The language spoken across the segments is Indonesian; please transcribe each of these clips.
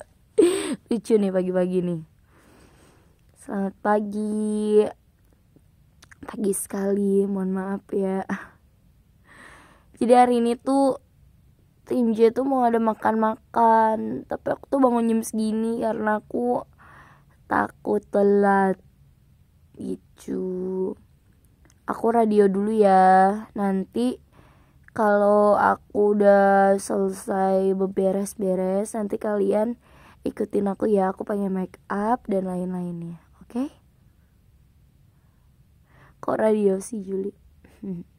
Lucu nih pagi-pagi nih. Selamat pagi. Pagi sekali, mohon maaf ya. Jadi hari ini tuh tim J tuh mau ada makan-makan, tapi aku tuh bangun jam segini karena aku takut telat Lucu. Gitu. Aku radio dulu ya. Nanti kalau aku udah selesai beberes-beres nanti kalian ikutin aku ya aku pengen make up dan lain-lainnya oke okay? kok radio sih Juli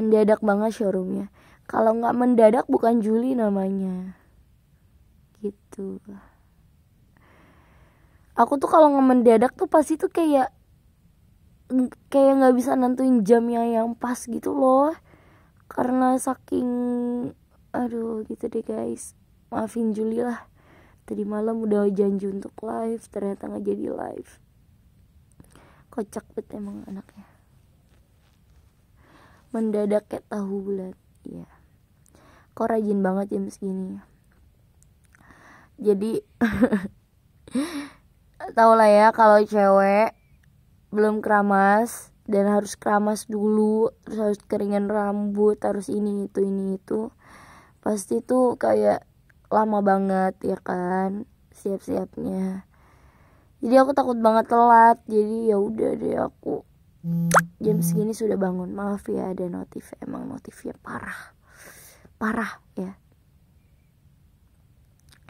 mendadak banget showroomnya kalau nggak mendadak bukan Juli namanya gitu aku tuh kalau nggak mendadak tuh pasti tuh kayak kayak nggak bisa nentuin jamnya yang pas gitu loh karena saking aduh gitu deh guys maafin Juli lah tadi malam udah janji untuk live ternyata nggak jadi live kocak bet emang anaknya mendadak kayak tahu bulat iya kok rajin banget jam segini jadi tau lah ya kalau cewek belum keramas dan harus keramas dulu terus harus keringin rambut harus ini itu ini itu pasti tuh kayak lama banget ya kan siap-siapnya jadi aku takut banget telat jadi ya udah deh aku jam segini sudah bangun maaf ya ada notif emang notifnya parah parah ya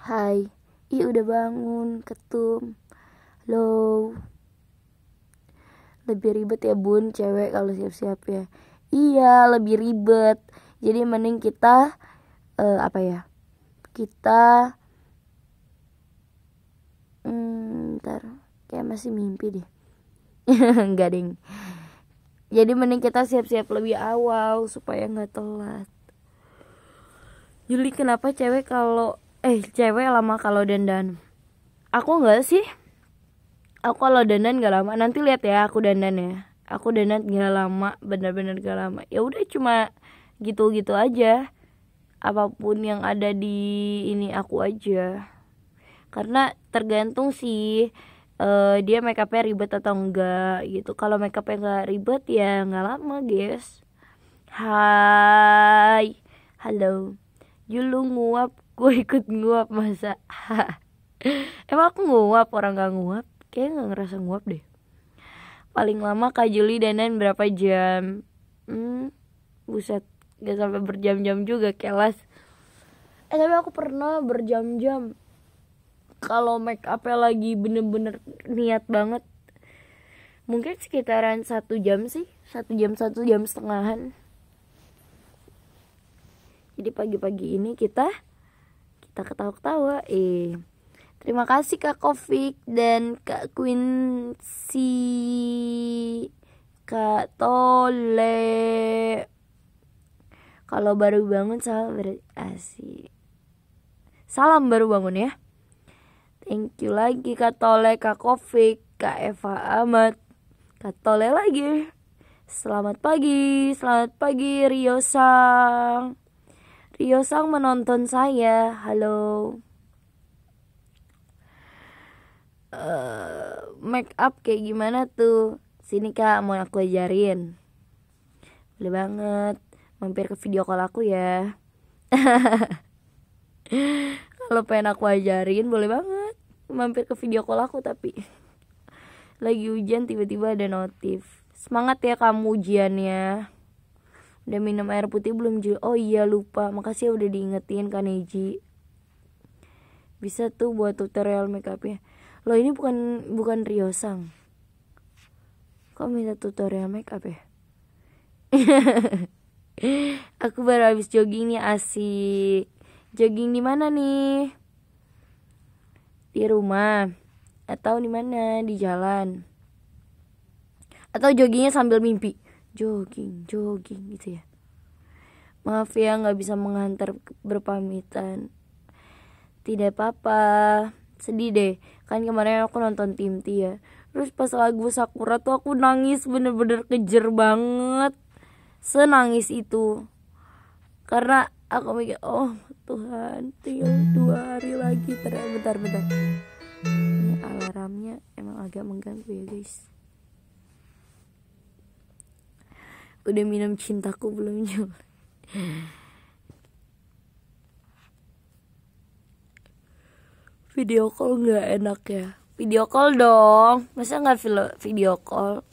hai ih udah bangun ketum hello lebih ribet ya bun cewek kalau siap-siap ya iya lebih ribet jadi mending kita uh, apa ya kita hmm, ntar kayak masih mimpi deh nggak ding jadi mending kita siap-siap lebih awal supaya nggak telat Juli kenapa cewek kalau eh cewek lama kalau dandan aku nggak sih aku kalau dandan gak lama nanti lihat ya aku dandan ya aku dandan gak lama bener-bener gak lama ya udah cuma gitu-gitu aja apapun yang ada di ini aku aja karena tergantung sih uh, dia make upnya ribet atau enggak gitu kalau make upnya enggak ribet ya nggak lama guys Hai Halo Julu nguap Gue ikut nguap masa Emang aku nguap orang nggak nguap kayak nggak ngerasa nguap deh paling lama Kak Juli danan berapa jam hmm buset gak sampai berjam-jam juga kelas eh tapi aku pernah berjam-jam kalau make upnya lagi bener-bener niat banget mungkin sekitaran satu jam sih satu jam satu jam setengahan jadi pagi-pagi ini kita kita ketawa-ketawa eh Terima kasih Kak Kofik dan Kak Quincy Kak Tole Kalau baru bangun salam berarti Salam baru bangun ya Thank you lagi Kak Tole, Kak Kofik, Kak Eva Ahmad Kak Tole lagi Selamat pagi, selamat pagi Rio Sang Rio Sang menonton saya, halo uh, make up kayak gimana tuh sini kak mau aku ajarin boleh banget mampir ke video call aku ya kalau pengen aku ajarin boleh banget mampir ke video call aku tapi lagi hujan tiba-tiba ada notif semangat ya kamu ujiannya udah minum air putih belum Ju oh iya lupa makasih ya udah diingetin kan Eji bisa tuh buat tutorial makeupnya lo ini bukan bukan Rio Sang kok minta tutorial make up ya aku baru habis jogging nih asik jogging di mana nih di rumah atau di mana di jalan atau joggingnya sambil mimpi jogging jogging gitu ya maaf ya nggak bisa mengantar berpamitan tidak apa-apa sedih deh kan kemarin aku nonton tim T ya terus pas lagu Sakura tuh aku nangis bener-bener kejer banget senangis itu karena aku mikir oh Tuhan tinggal dua hari lagi ternyata bentar bentar ini alarmnya emang agak mengganggu ya guys udah minum cintaku belum nyala video call nggak enak ya video call dong masa nggak video video call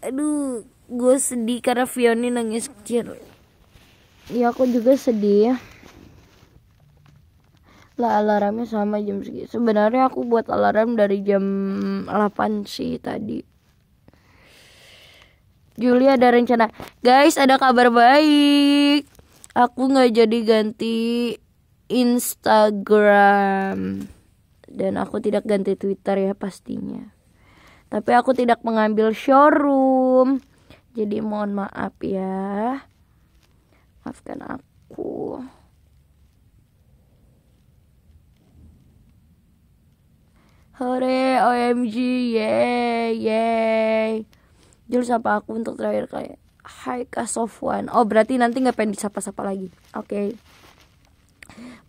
aduh gue sedih karena Vioni nangis kecil ya aku juga sedih ya lah alarmnya sama jam segitu sebenarnya aku buat alarm dari jam 8 sih tadi Julia ada rencana guys ada kabar baik aku nggak jadi ganti Instagram dan aku tidak ganti Twitter ya pastinya. Tapi aku tidak mengambil showroom. Jadi mohon maaf ya. Maafkan aku. Hore OMG yeay yay. Jurus apa aku untuk terakhir kayak Hai Kak Sofwan. Oh berarti nanti nggak pengen disapa-sapa lagi. Oke. Okay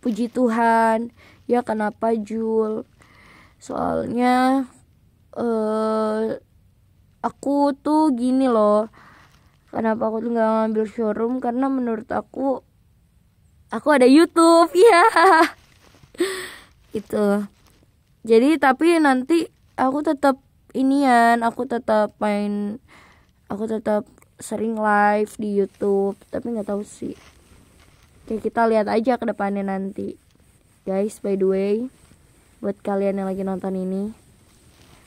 puji Tuhan ya kenapa Jul soalnya uh, aku tuh gini loh kenapa aku tuh nggak ngambil showroom karena menurut aku aku ada YouTube ya itu jadi tapi nanti aku tetap inian aku tetap main aku tetap sering live di YouTube tapi nggak tahu sih Oke, kita lihat aja ke depannya nanti. Guys, by the way, buat kalian yang lagi nonton ini,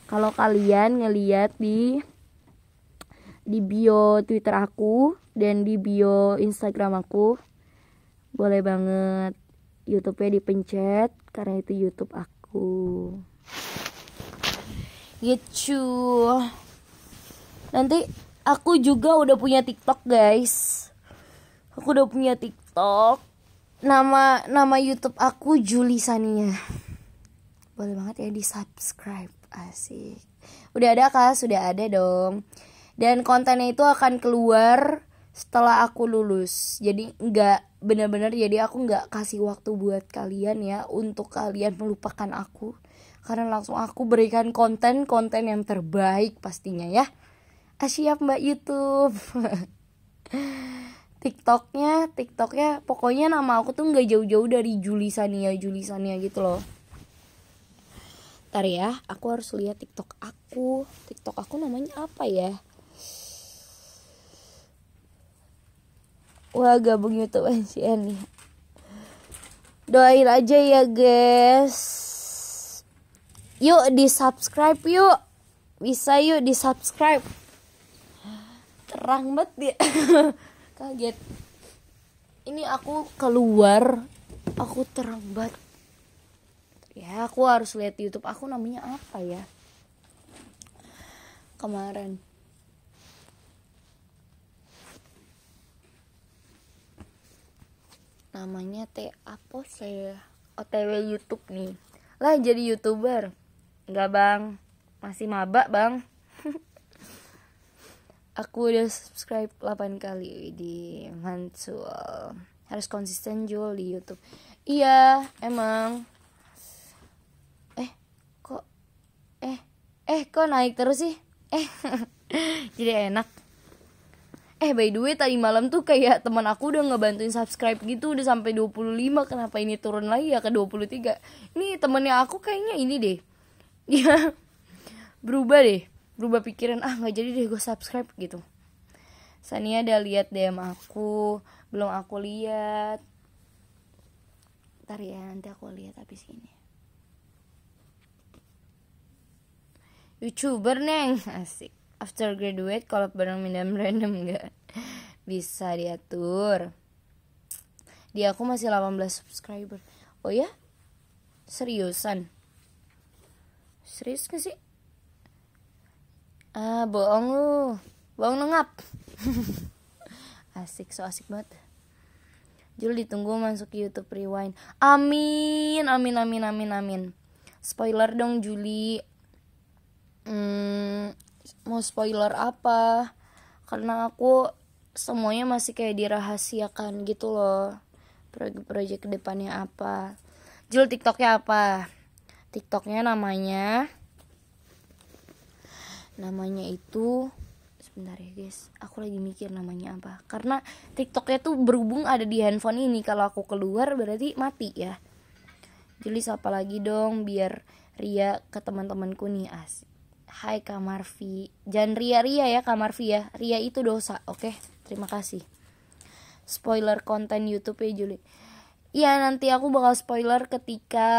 kalau kalian ngeliat di di bio Twitter aku dan di bio Instagram aku, boleh banget YouTube-nya dipencet karena itu YouTube aku. Gitu. Nanti aku juga udah punya TikTok, guys. Aku udah punya TikTok TikTok nama nama YouTube aku Juli Sania boleh banget ya di subscribe asik udah ada kah sudah ada dong dan kontennya itu akan keluar setelah aku lulus jadi nggak bener-bener jadi aku nggak kasih waktu buat kalian ya untuk kalian melupakan aku karena langsung aku berikan konten konten yang terbaik pastinya ya siap mbak YouTube TikToknya, TikToknya, pokoknya nama aku tuh nggak jauh-jauh dari Julisania, Julisania gitu loh. Ntar ya, aku harus lihat TikTok aku. TikTok aku namanya apa ya? Wah, gabung YouTube NCN nih. Doain aja ya, guys. Yuk di subscribe yuk. Bisa yuk di subscribe. Terang banget dia. kaget ini aku keluar aku terang ya aku harus lihat YouTube aku namanya apa ya kemarin namanya T apa saya OTW YouTube nih lah jadi youtuber enggak bang masih mabak bang aku udah subscribe 8 kali di mantul harus konsisten jual di YouTube iya emang eh kok eh eh kok naik terus sih eh jadi enak eh by the way tadi malam tuh kayak teman aku udah ngebantuin subscribe gitu udah sampai 25 kenapa ini turun lagi ya ke 23 ini temennya aku kayaknya ini deh ya berubah deh berubah pikiran ah nggak jadi deh gue subscribe gitu Sania ada lihat DM aku belum aku lihat ntar ya nanti aku lihat abis ini youtuber neng asik after graduate kalau bareng minum random nggak bisa diatur di aku masih 18 subscriber oh ya seriusan serius gak sih ah bohong lu bohong nengap asik so asik banget Jul ditunggu masuk YouTube Rewind. Amin, amin, amin, amin, amin. Spoiler dong Juli. Hmm, mau spoiler apa? Karena aku semuanya masih kayak dirahasiakan gitu loh. Proyek-proyek kedepannya apa? Jul TikToknya apa? TikToknya namanya namanya itu sebentar ya guys aku lagi mikir namanya apa karena tiktoknya tuh berhubung ada di handphone ini kalau aku keluar berarti mati ya siapa lagi dong biar ria ke teman-temanku nih as Hai Kak Marfi Jangan ria-ria ya Kak Marfi ya Ria itu dosa Oke terima kasih Spoiler konten Youtube ya Juli Iya nanti aku bakal spoiler ketika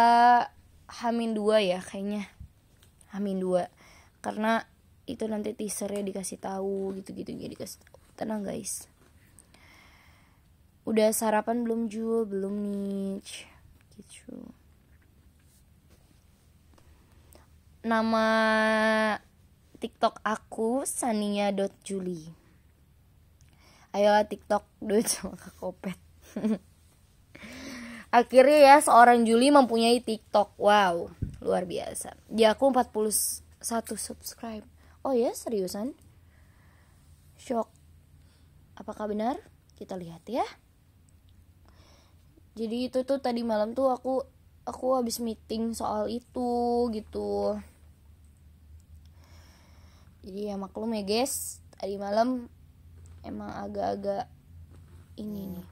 Hamin dua ya kayaknya Hamin dua Karena itu nanti teasernya dikasih tahu gitu-gitu jadi ya dikasih tahu tenang guys udah sarapan belum jual belum nih gitu nama TikTok aku sania dot juli ayolah TikTok duit sama Kak Akhirnya ya seorang Juli mempunyai TikTok Wow luar biasa di aku 41 subscribe oh ya seriusan shock apakah benar kita lihat ya jadi itu tuh tadi malam tuh aku aku habis meeting soal itu gitu jadi ya maklum ya guys tadi malam emang agak-agak ini nih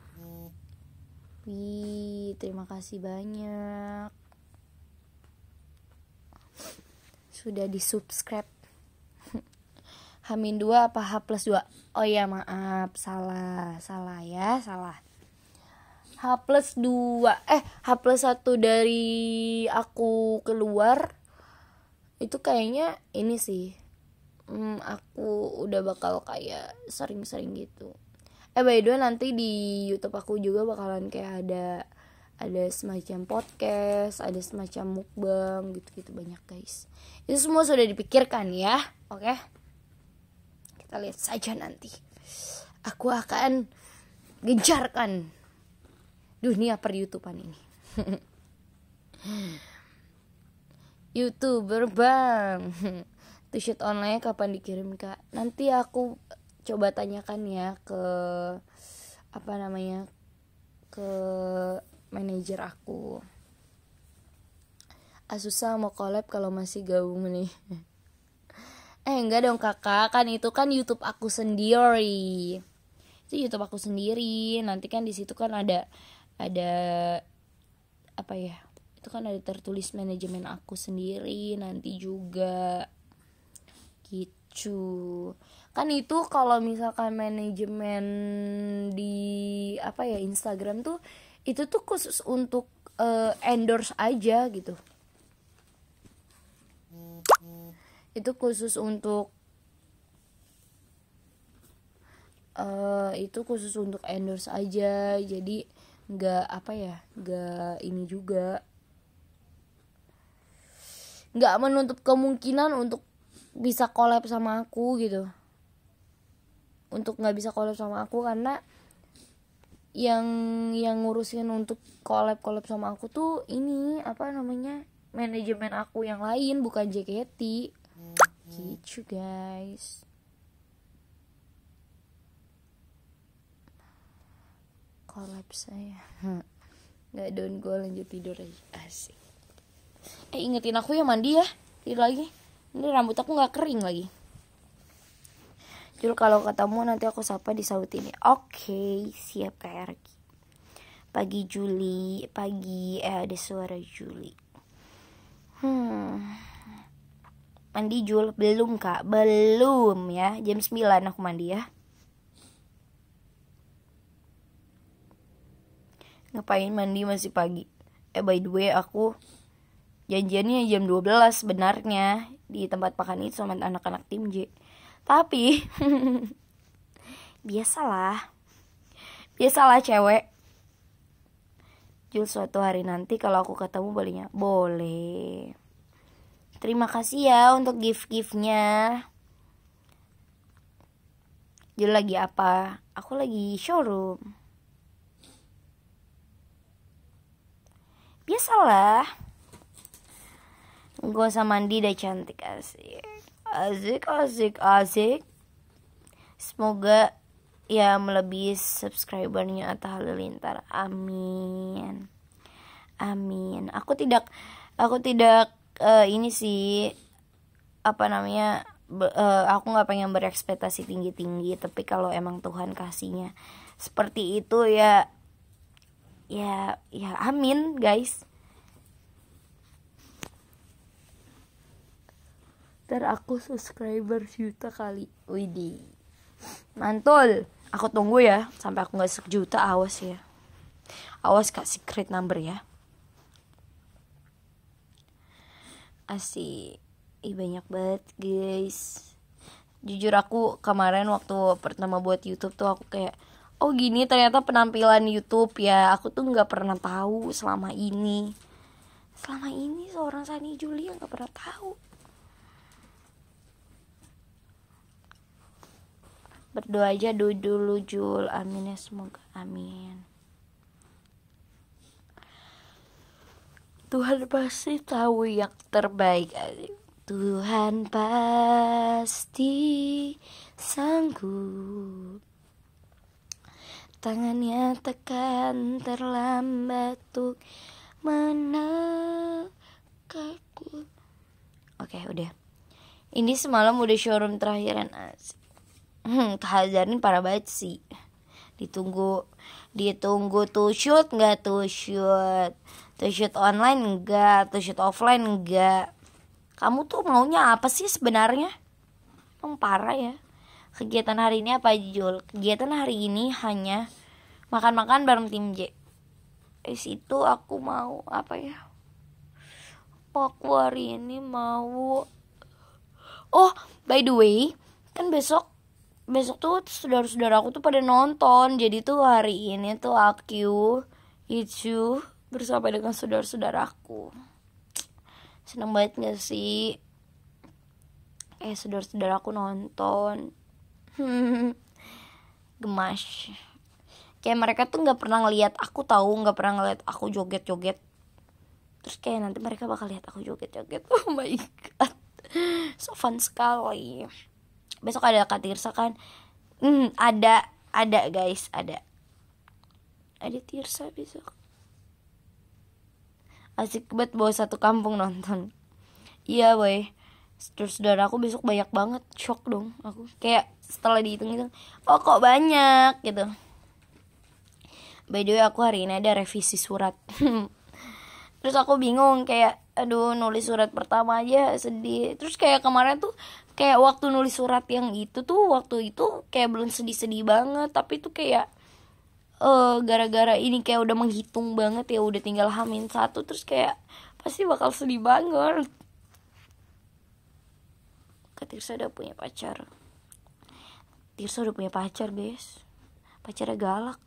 wih terima kasih banyak sudah di subscribe Hamin 2 apa H plus 2? Oh iya maaf, salah, salah ya, salah. H plus 2, eh H plus 1 dari aku keluar itu kayaknya ini sih. Hmm, aku udah bakal kayak sering-sering gitu. Eh by the way nanti di YouTube aku juga bakalan kayak ada ada semacam podcast, ada semacam mukbang gitu-gitu banyak guys. Itu semua sudah dipikirkan ya, oke? Okay? Kita lihat saja nanti. Aku akan gencarkan dunia per youtuber ini. Youtuber bang, t-shirt online kapan dikirim kak? Nanti aku coba tanyakan ya ke apa namanya ke manajer aku. asusah mau collab kalau masih gabung nih. Eh enggak dong kakak, kan itu kan YouTube aku sendiri. Itu YouTube aku sendiri. Nanti kan di situ kan ada ada apa ya? Itu kan ada tertulis manajemen aku sendiri nanti juga. Gitu. Kan itu kalau misalkan manajemen di apa ya Instagram tuh itu tuh khusus untuk uh, endorse aja gitu. itu khusus untuk uh, itu khusus untuk endorse aja jadi nggak apa ya nggak ini juga nggak menutup kemungkinan untuk bisa collab sama aku gitu untuk nggak bisa collab sama aku karena yang yang ngurusin untuk collab collab sama aku tuh ini apa namanya manajemen aku yang lain bukan JKT gitu guys kolaps saya nggak down gue lanjut tidur aja asik eh ingetin aku ya mandi ya tidur lagi ini rambut aku nggak kering lagi Jul kalau ketemu nanti aku sapa di saut ini. oke okay, siap kayak pagi Juli pagi eh ada suara Juli hmm Mandi Jul? Belum kak, belum ya. Jam 9 aku mandi ya. Ngapain mandi masih pagi? Eh by the way aku janjiannya jam 12 sebenarnya di tempat pakan itu sama anak-anak tim J. Tapi biasalah. Biasalah cewek. Jul suatu hari nanti kalau aku ketemu bolehnya. Boleh. Terima kasih ya untuk gift-giftnya. Jadi lagi apa? Aku lagi showroom. Biasalah. Gue sama mandi udah cantik asik. Asik, asik, asik. Semoga ya melebihi subscribernya atau Halilintar. Amin. Amin. Aku tidak aku tidak uh, ini sih apa namanya be, uh, aku nggak pengen berekspektasi tinggi tinggi tapi kalau emang Tuhan kasihnya seperti itu ya ya ya amin guys ter aku subscriber juta kali widih mantul aku tunggu ya sampai aku nggak sejuta awas ya awas kak secret number ya asik Ih, banyak banget guys jujur aku kemarin waktu pertama buat YouTube tuh aku kayak oh gini ternyata penampilan YouTube ya aku tuh gak pernah tahu selama ini selama ini seorang Sani Julia gak pernah tahu berdoa aja dulu, dulu Jul amin ya semoga amin Tuhan pasti tahu yang terbaik Tuhan pasti sanggup Tangannya tekan terlambat untuk kaku Oke udah Ini semalam udah showroom terakhiran hmm, kehajarin parah banget sih Ditunggu Ditunggu tuh shoot gak tuh shoot to shoot online enggak to shoot offline enggak kamu tuh maunya apa sih sebenarnya emang parah ya kegiatan hari ini apa Jul kegiatan hari ini hanya makan-makan bareng tim J Es itu aku mau apa ya aku hari ini mau oh by the way kan besok besok tuh saudara-saudara aku tuh pada nonton jadi tuh hari ini tuh aku itu bersama dengan saudara-saudaraku seneng banget gak sih eh saudara-saudaraku nonton gemas kayak mereka tuh nggak pernah ngeliat aku tahu nggak pernah ngeliat aku joget-joget terus kayak nanti mereka bakal lihat aku joget-joget oh my god so fun sekali besok ada Kak Tirsa kan hmm, ada ada guys ada ada Tirsa besok Asik banget bawa satu kampung nonton. Iya boy. Terus saudara aku besok banyak banget. Shock dong aku. Kayak setelah dihitung-hitung. Oh kok banyak gitu. By the way aku hari ini ada revisi surat. Terus aku bingung kayak aduh nulis surat pertama aja sedih terus kayak kemarin tuh kayak waktu nulis surat yang itu tuh waktu itu kayak belum sedih-sedih banget tapi tuh kayak Eh, gara-gara uh, gara ini kayak udah menghitung banget ya udah tinggal hamin satu terus kayak pasti bakal sedih banget saya udah punya pacar Tirsa udah punya pacar guys pacarnya galak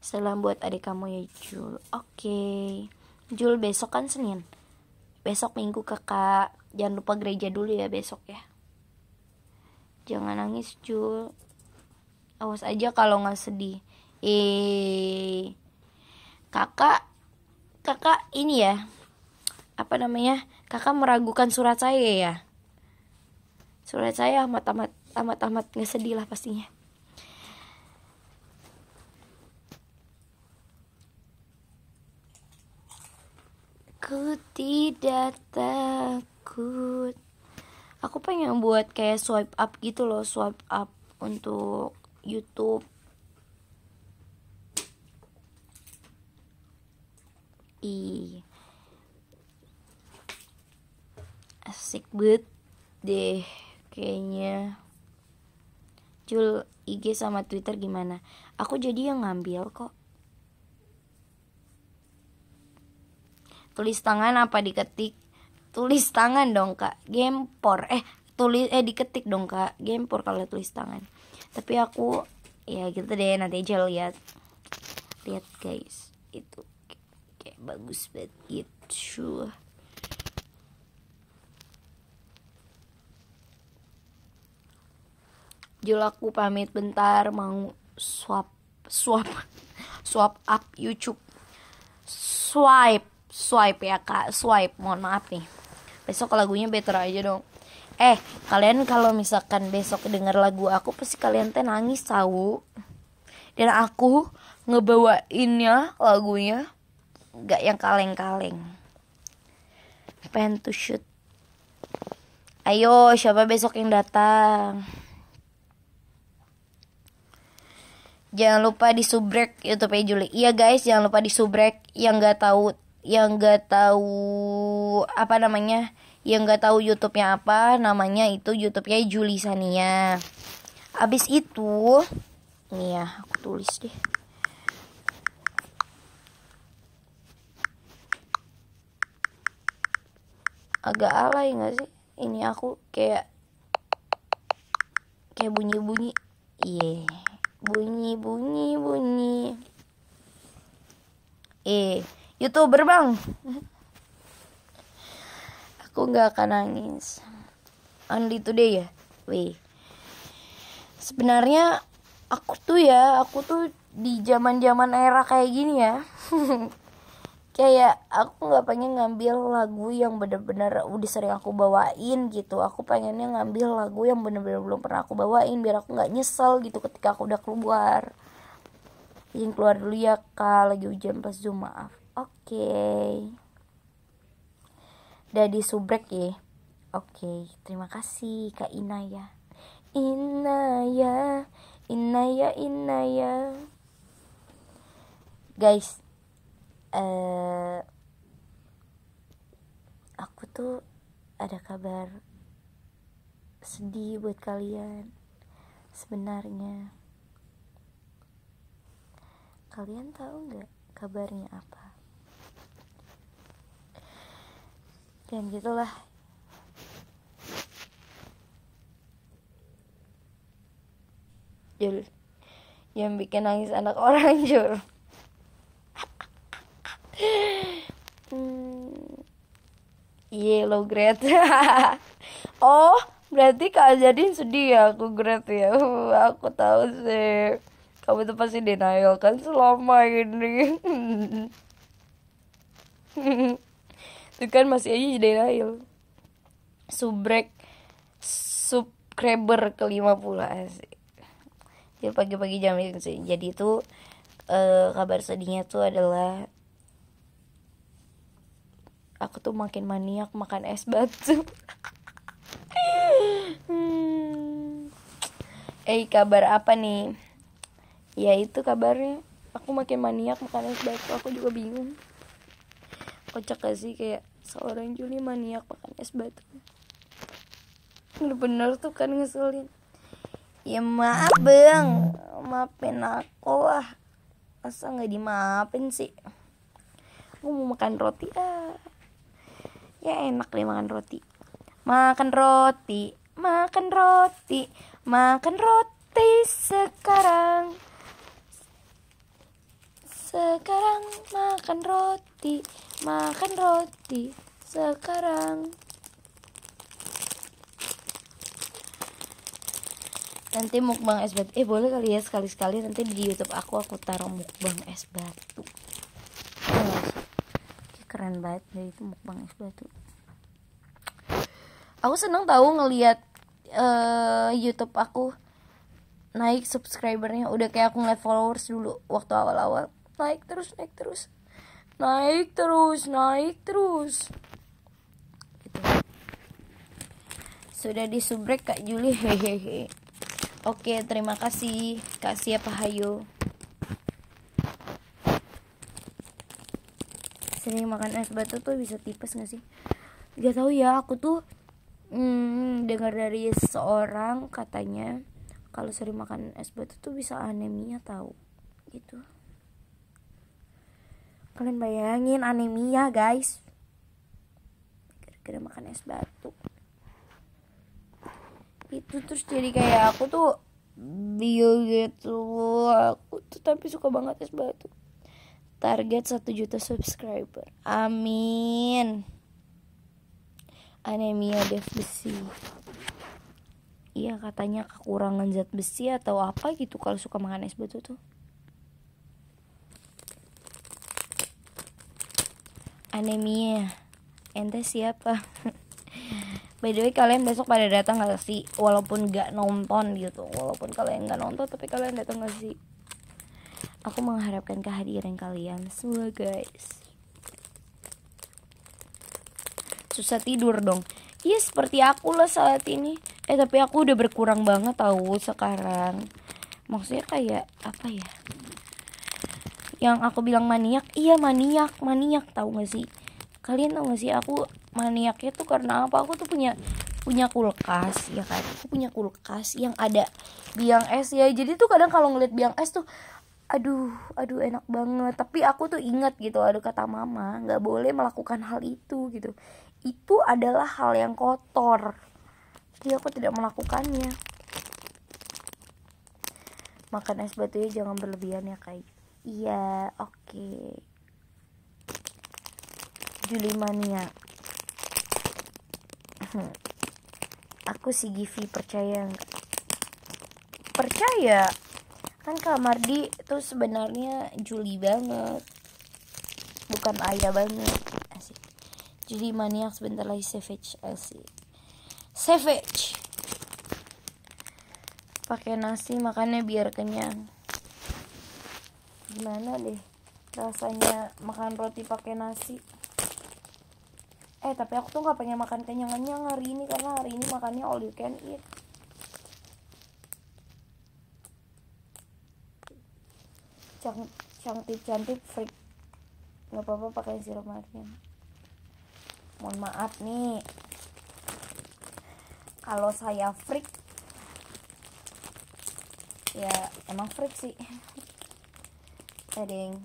Salam buat adik kamu ya Jul Oke okay. Jul besok kan Senin Besok minggu kakak Jangan lupa gereja dulu ya besok ya Jangan nangis Jul awas aja kalau nggak sedih eh kakak kakak ini ya apa namanya kakak meragukan surat saya ya surat saya amat amat amat amat nggak sedih lah pastinya Ku tidak takut Aku pengen buat kayak swipe up gitu loh Swipe up untuk YouTube i asik banget deh kayaknya Jul IG sama Twitter gimana aku jadi yang ngambil kok tulis tangan apa diketik tulis tangan dong kak gempor eh tulis eh diketik dong kak gempor kalau tulis tangan tapi aku ya gitu deh nanti aja lihat lihat guys itu kayak bagus banget gitu Jul aku pamit bentar mau swap swap swap up YouTube swipe swipe ya kak swipe mohon maaf nih besok lagunya better aja dong eh kalian kalau misalkan besok denger lagu aku pasti kalian teh nangis tahu dan aku ngebawainnya lagunya gak yang kaleng-kaleng pen to shoot ayo siapa besok yang datang jangan lupa di subrek youtube Juli iya guys jangan lupa di subrek yang gak tahu yang gak tahu apa namanya yang nggak tahu YouTube-nya apa namanya itu YouTube-nya Julisania abis itu nih ya aku tulis deh agak alay gak sih ini aku kayak kayak bunyi bunyi iya yeah. bunyi bunyi bunyi eh youtuber bang aku nggak akan nangis only today ya weh sebenarnya aku tuh ya aku tuh di zaman zaman era kayak gini ya kayak aku nggak pengen ngambil lagu yang bener-bener udah sering aku bawain gitu aku pengennya ngambil lagu yang bener-bener belum pernah aku bawain biar aku nggak nyesel gitu ketika aku udah keluar yang keluar dulu ya kak lagi hujan pas zoom maaf oke okay. Dadi Subrek ya. Oke, terima kasih Kak Inaya. Inaya, Inaya, Inaya. Guys, uh, aku tuh ada kabar sedih buat kalian. Sebenarnya, kalian tahu nggak kabarnya apa? dan gitulah Jul yang bikin nangis anak orang jur hmm. Iya, yellow grade oh berarti kak jadi sedih ya aku grade ya aku tahu sih kamu tuh pasti denial kan selama ini itu kan masih aja jadi Nail subrek subscriber kelima pula ya, sih jadi pagi-pagi jam itu sih jadi itu uh, kabar sedihnya tuh adalah aku tuh makin maniak makan es batu hmm. eh kabar apa nih ya itu kabarnya aku makin maniak makan es batu aku juga bingung kocak gak sih kayak seorang Juli maniak makan es batu bener-bener tuh kan ngeselin ya maaf bang maafin aku lah masa nggak dimaafin sih aku mau makan roti ah ya enak deh makan roti makan roti makan roti makan roti sekarang sekarang makan roti, makan roti sekarang. Nanti mukbang es batu. Eh boleh kali ya sekali-sekali nanti di YouTube aku aku taruh mukbang es batu. Iya keren banget dari itu mukbang es batu. Aku seneng tahu ngelihat uh, eh, YouTube aku naik subscribernya udah kayak aku ngeliat followers dulu waktu awal-awal naik terus naik terus naik terus naik terus gitu. sudah di kak Juli hehehe oke terima kasih kak siapa hayo sering makan es batu tuh bisa tipes gak sih gak tahu ya aku tuh hmm, dengar dari seorang katanya kalau sering makan es batu tuh bisa anemia tahu gitu kalian bayangin anemia guys gara-gara makan es batu itu terus jadi kayak aku tuh bio gitu aku tuh tapi suka banget es batu target 1 juta subscriber amin anemia def besi iya katanya kekurangan zat besi atau apa gitu kalau suka makan es batu tuh anemia ente siapa by the way kalian besok pada datang gak sih walaupun gak nonton gitu walaupun kalian gak nonton tapi kalian datang gak sih aku mengharapkan kehadiran kalian semua guys susah tidur dong Iya seperti aku lah saat ini Eh tapi aku udah berkurang banget tau sekarang Maksudnya kayak apa ya yang aku bilang maniak iya maniak maniak tahu gak sih kalian tahu gak sih aku maniaknya tuh karena apa aku tuh punya punya kulkas ya kan aku punya kulkas yang ada biang es ya jadi tuh kadang kalau ngeliat biang es tuh aduh aduh enak banget tapi aku tuh ingat gitu aduh kata mama nggak boleh melakukan hal itu gitu itu adalah hal yang kotor jadi aku tidak melakukannya makan es batunya jangan berlebihan ya kayak gitu Iya, oke. Juli Mania. Aku si Givi percaya nggak? Percaya. Kan Kak Mardi itu sebenarnya Juli banget. Bukan ayah banget. Asik. Juli Mania sebentar lagi savage. Asik. Savage. Pakai nasi makannya biar kenyang gimana deh rasanya makan roti pakai nasi eh tapi aku tuh nggak pengen makan kenyang-kenyang hari ini karena hari ini makannya all you can eat cantik cantik freak nggak apa-apa pakai sirup marin mohon maaf nih kalau saya freak ya emang freak sih Eding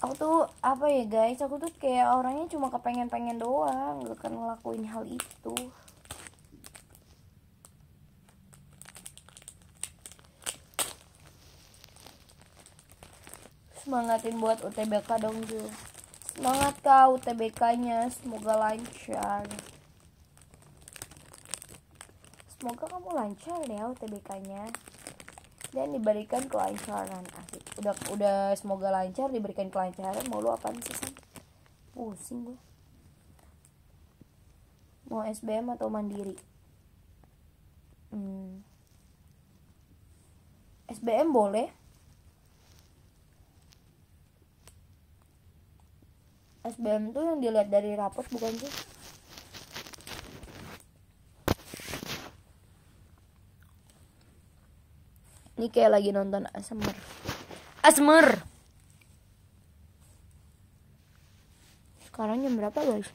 aku tuh apa ya guys aku tuh kayak orangnya cuma kepengen-pengen doang gak akan ngelakuin hal itu semangatin buat UTBK dong Ju semangat kau UTBK nya semoga lancar semoga kamu lancar ya UTBK nya dan diberikan kelancaran asik udah udah semoga lancar diberikan kelancaran mau lu apa sih sih pusing gue mau SBM atau mandiri hmm. SBM boleh SBM tuh yang dilihat dari rapot bukan sih Ini kayak lagi nonton asmr, asmr. Sekarang jam berapa guys?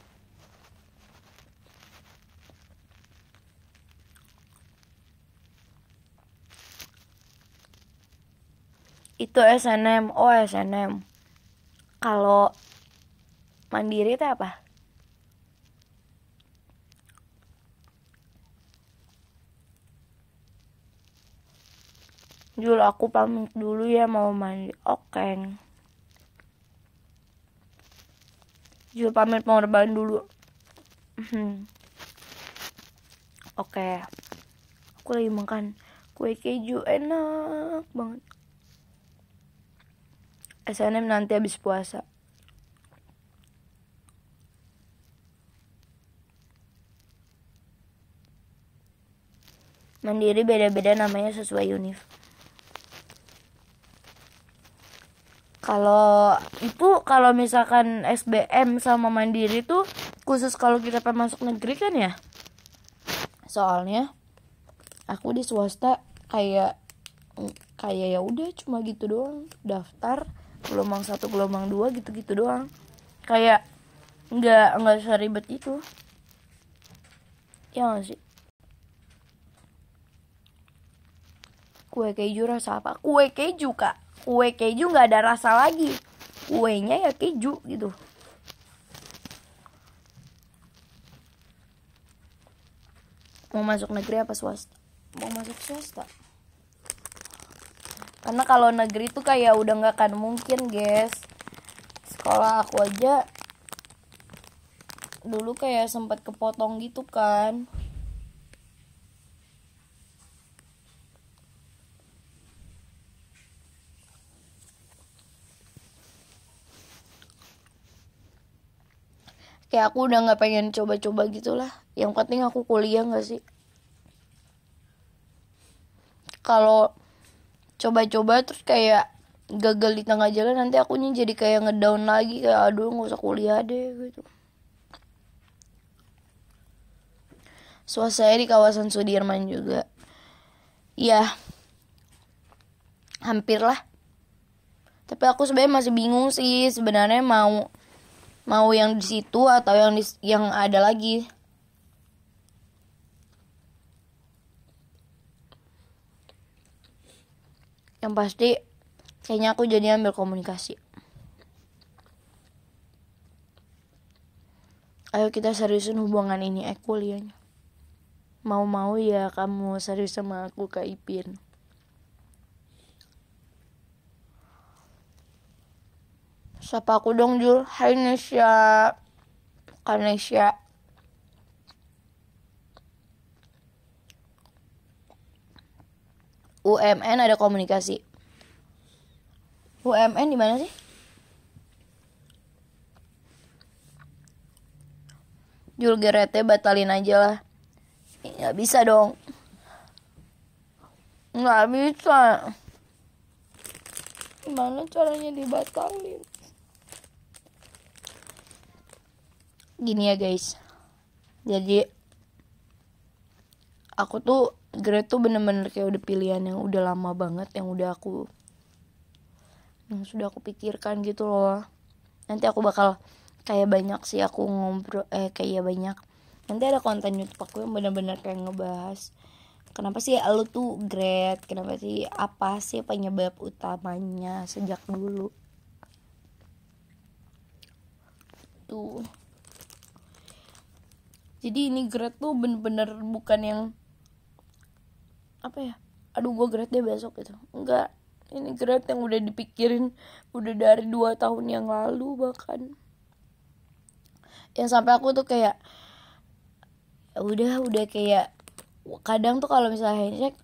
itu SNM oh SNM kalau mandiri itu apa Jul aku pamit dulu ya mau mandi okeng. Jul pamit mau rebahan dulu. Mhm. Oke. Okay. Aku lagi makan kue keju enak banget. SNM nanti habis puasa. Mandiri beda-beda namanya sesuai univ. kalau itu kalau misalkan SBM sama Mandiri tuh khusus kalau kita pengen masuk negeri kan ya soalnya aku di swasta kayak kayak ya udah cuma gitu doang daftar gelombang satu gelombang dua gitu gitu doang kayak nggak nggak seribet itu ya gak sih kue keju rasa apa kue keju kak kue keju nggak ada rasa lagi kuenya ya keju gitu mau masuk negeri apa swasta mau masuk swasta karena kalau negeri tuh kayak udah nggak akan mungkin guys sekolah aku aja dulu kayak sempat kepotong gitu kan kayak aku udah nggak pengen coba-coba gitulah yang penting aku kuliah nggak sih kalau coba-coba terus kayak gagal di tengah jalan nanti aku jadi kayak ngedown lagi kayak aduh nggak usah kuliah deh gitu suasana di kawasan Sudirman juga ya hampir lah tapi aku sebenarnya masih bingung sih sebenarnya mau mau yang di situ atau yang di, yang ada lagi yang pasti kayaknya aku jadi ambil komunikasi ayo kita seriusin hubungan ini eh mau-mau ya kamu serius sama aku kak Ipin Sapa aku dong Jul. Hai Nesya. Kak Nesya. UMN ada komunikasi. UMN di mana sih? Jul gerete batalin aja lah. Nggak iya, bisa dong. Nggak bisa. Gimana caranya dibatalin? gini ya guys jadi aku tuh grade tuh bener-bener kayak udah pilihan yang udah lama banget yang udah aku yang sudah aku pikirkan gitu loh nanti aku bakal kayak banyak sih aku ngobrol eh kayak ya banyak nanti ada konten YouTube aku yang bener-bener kayak ngebahas kenapa sih lo tuh great kenapa sih apa sih penyebab utamanya sejak dulu tuh jadi ini grade tuh bener-bener bukan yang apa ya aduh gue grade deh besok gitu enggak ini grade yang udah dipikirin udah dari dua tahun yang lalu bahkan yang sampai aku tuh kayak ya udah udah kayak kadang tuh kalau misalnya handshake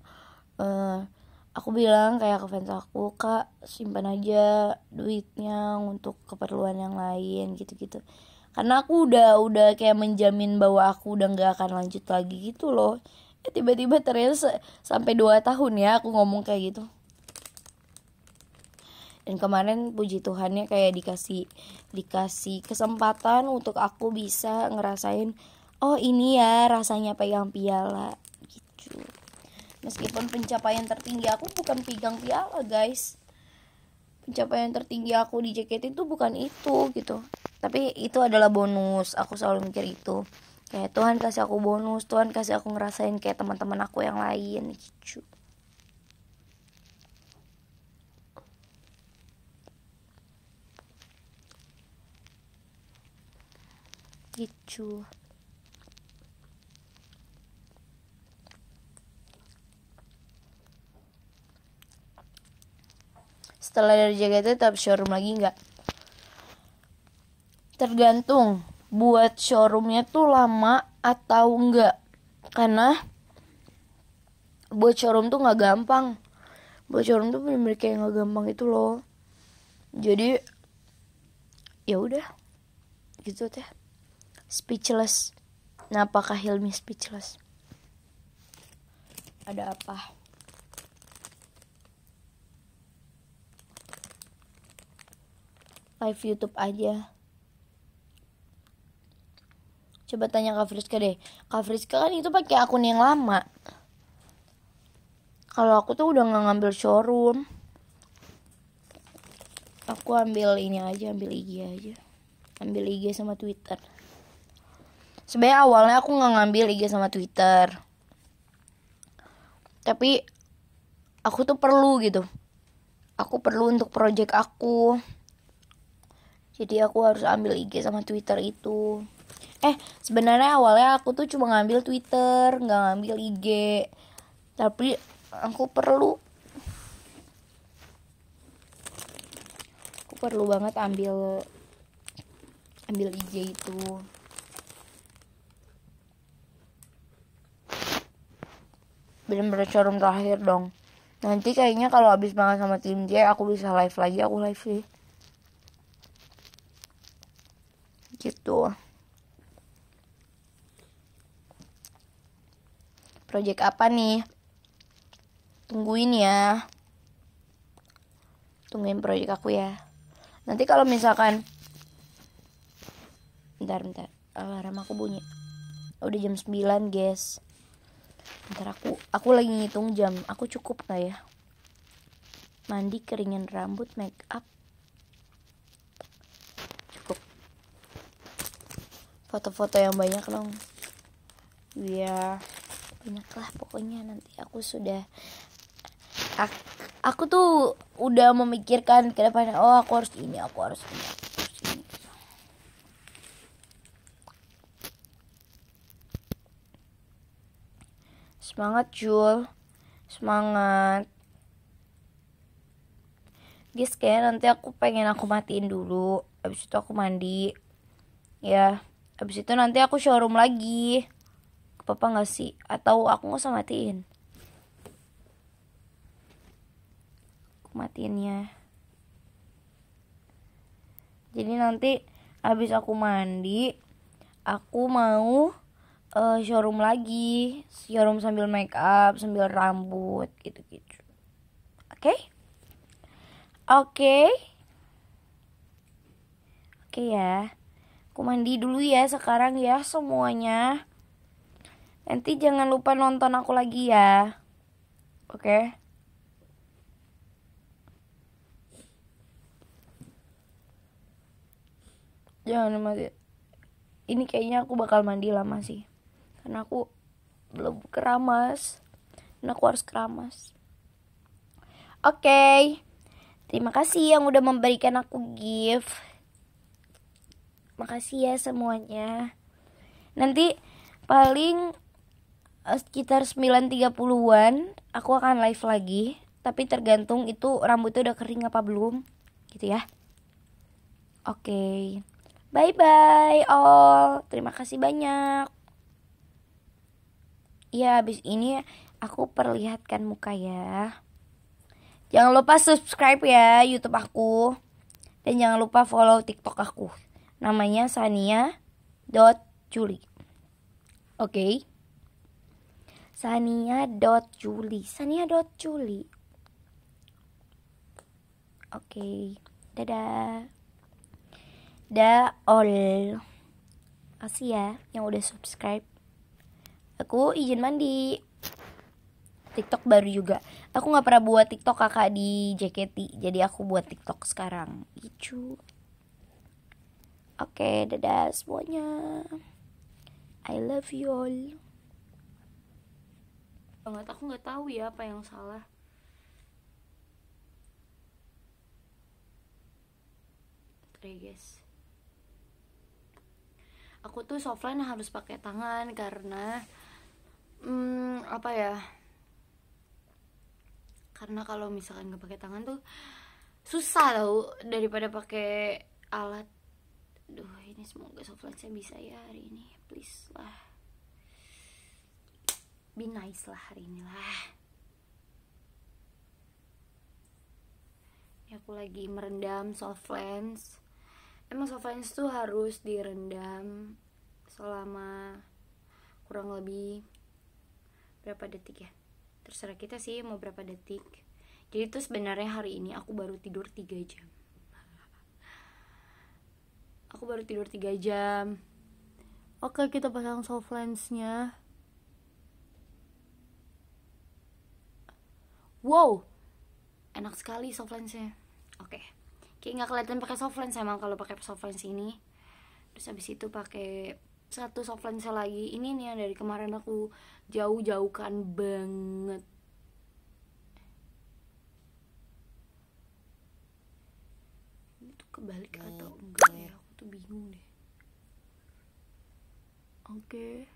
uh, aku bilang kayak ke fans aku kak simpan aja duitnya untuk keperluan yang lain gitu-gitu karena aku udah udah kayak menjamin bahwa aku udah gak akan lanjut lagi gitu loh ya, tiba-tiba ternyata sampai dua tahun ya aku ngomong kayak gitu dan kemarin puji Tuhannya kayak dikasih dikasih kesempatan untuk aku bisa ngerasain oh ini ya rasanya pegang piala gitu meskipun pencapaian tertinggi aku bukan pegang piala guys pencapaian tertinggi aku di JKT itu bukan itu gitu tapi itu adalah bonus aku selalu mikir itu kayak Tuhan kasih aku bonus Tuhan kasih aku ngerasain kayak teman-teman aku yang lain gitu gitu setelah dari itu tetap showroom lagi nggak tergantung buat showroomnya tuh lama atau enggak karena buat showroom tuh nggak gampang buat showroom tuh bener-bener kayak nggak gampang itu loh jadi ya udah gitu teh speechless nah apakah Hilmi speechless ada apa live YouTube aja Coba tanya Kak Friska deh. Kak Friska kan itu pakai akun yang lama. Kalau aku tuh udah nggak ngambil showroom. Aku ambil ini aja, ambil IG aja. Ambil IG sama Twitter. Sebenarnya awalnya aku nggak ngambil IG sama Twitter. Tapi aku tuh perlu gitu. Aku perlu untuk project aku. Jadi aku harus ambil IG sama Twitter itu eh sebenarnya awalnya aku tuh cuma ngambil Twitter nggak ngambil IG tapi aku perlu aku perlu banget ambil ambil IG itu bener-bener corum terakhir dong nanti kayaknya kalau habis banget sama tim J aku bisa live lagi aku live sih project apa nih tungguin ya tungguin project aku ya nanti kalau misalkan bentar bentar alarm aku bunyi udah jam 9 guys bentar aku aku lagi ngitung jam aku cukup nggak ya mandi keringin rambut make up cukup foto-foto yang banyak dong biar banyaklah pokoknya nanti aku sudah aku, tuh udah memikirkan ke depannya oh aku harus ini aku harus ini, semangat Jul semangat guys kayaknya nanti aku pengen aku matiin dulu abis itu aku mandi ya abis itu nanti aku showroom lagi apa-apa gak sih? Atau aku gak usah matiin? Aku matiin ya. Jadi nanti habis aku mandi, aku mau uh, showroom lagi. Showroom sambil make up, sambil rambut gitu-gitu. Oke? Oke. Okay? Oke. Okay. Oke okay ya. Aku mandi dulu ya sekarang ya semuanya. Nanti jangan lupa nonton aku lagi ya. Oke. Okay? Jangan mati. Ini kayaknya aku bakal mandi lama sih. Karena aku belum keramas. Dan aku harus keramas. Oke. Okay. Terima kasih yang udah memberikan aku gift. Makasih ya semuanya. Nanti paling Eh, sekitar 9.30-an aku akan live lagi tapi tergantung itu rambutnya udah kering apa belum gitu ya oke okay. bye bye all terima kasih banyak ya abis ini aku perlihatkan muka ya jangan lupa subscribe ya youtube aku dan jangan lupa follow tiktok aku namanya sania dot juli oke okay. Sania Sania dot Juli, dot Juli. Oke okay. Dadah dah all kasih ya yang udah subscribe Aku izin mandi TikTok baru juga Aku nggak pernah buat TikTok kakak di JKT Jadi aku buat TikTok sekarang Icu gitu. Oke okay, dadah semuanya I love you all banget aku nggak tahu ya apa yang salah Oke guys aku tuh softline harus pakai tangan karena hmm, apa ya karena kalau misalkan nggak pakai tangan tuh susah tau daripada pakai alat duh ini semoga softline saya bisa ya hari ini please lah be nice lah hari ini lah aku lagi merendam soft lens, emang soft lens tuh harus direndam selama kurang lebih berapa detik ya terserah kita sih mau berapa detik jadi tuh sebenarnya hari ini aku baru tidur 3 jam aku baru tidur 3 jam oke kita pasang soft lensnya. wow enak sekali soft lensnya oke okay. kayak nggak kelihatan pakai soft lens emang kalau pakai soft lens ini terus habis itu pakai satu soft lens lagi ini nih yang dari kemarin aku jauh-jauhkan banget Ini tuh kebalik atau enggak ya aku tuh bingung deh oke okay.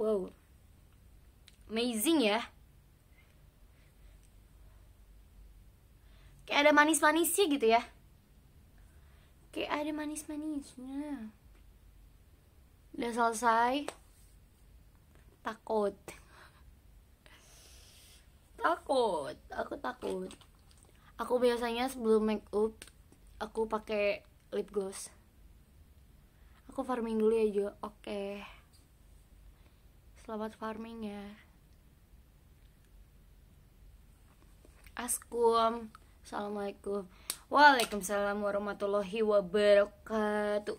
Wow. Amazing ya. Kayak ada manis-manisnya gitu ya. Kayak ada manis-manisnya. Udah selesai. Takut. Takut, aku takut. Aku biasanya sebelum make up aku pakai lip gloss. Aku farming dulu aja, ya, Oke. Okay. Selamat farming ya. Askum. Assalamualaikum. Waalaikumsalam warahmatullahi wabarakatuh.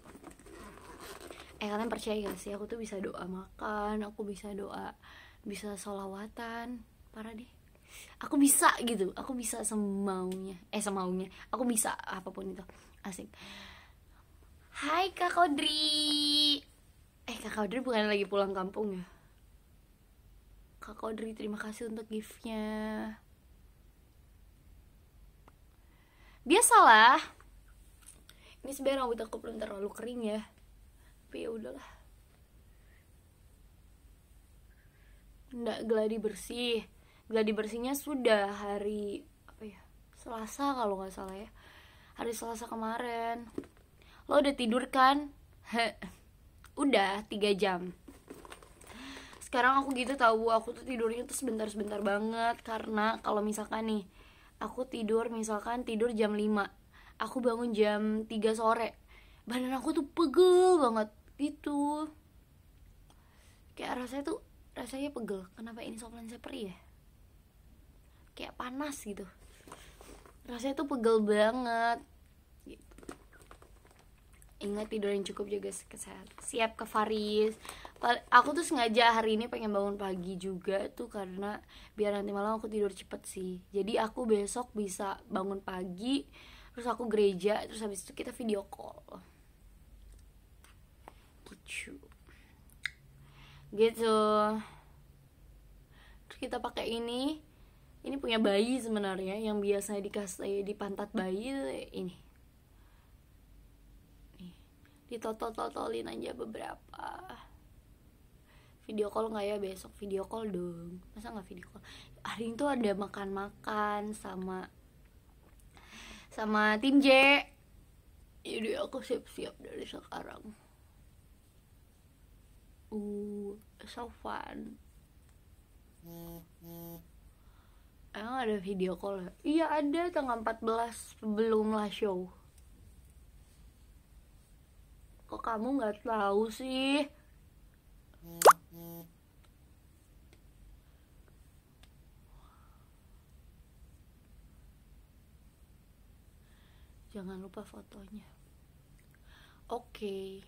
Eh kalian percaya gak sih aku tuh bisa doa makan, aku bisa doa, bisa solawatan, parah deh. Aku bisa gitu, aku bisa semaunya, eh semaunya, aku bisa apapun itu, asik. Hai Kak Kodri, eh Kak Kodri bukan lagi pulang kampung ya? Kak Audrey terima kasih untuk giftnya biasalah ini sebenarnya rambut aku belum terlalu kering ya tapi ya udahlah Nggak geladi bersih geladi bersihnya sudah hari apa ya Selasa kalau nggak salah ya hari Selasa kemarin lo udah tidur kan udah tiga jam sekarang aku gitu tahu aku tuh tidurnya tuh sebentar-sebentar banget karena kalau misalkan nih aku tidur misalkan tidur jam 5 aku bangun jam 3 sore badan aku tuh pegel banget gitu kayak rasanya tuh rasanya pegel kenapa ini saya perih ya kayak panas gitu rasanya tuh pegel banget ingat tidur yang cukup juga kesehat siap ke Faris aku tuh sengaja hari ini pengen bangun pagi juga tuh karena biar nanti malam aku tidur cepet sih jadi aku besok bisa bangun pagi terus aku gereja terus habis itu kita video call gitu gitu terus kita pakai ini ini punya bayi sebenarnya yang biasanya dikasih di pantat bayi ini ditotol-totolin aja beberapa video call nggak ya besok video call dong masa nggak video call hari itu ada makan-makan sama sama tim J jadi aku siap-siap dari sekarang uh so fun emang ada video call ya? iya ada tanggal 14 sebelum lah show kok kamu nggak tahu sih jangan lupa fotonya oke okay.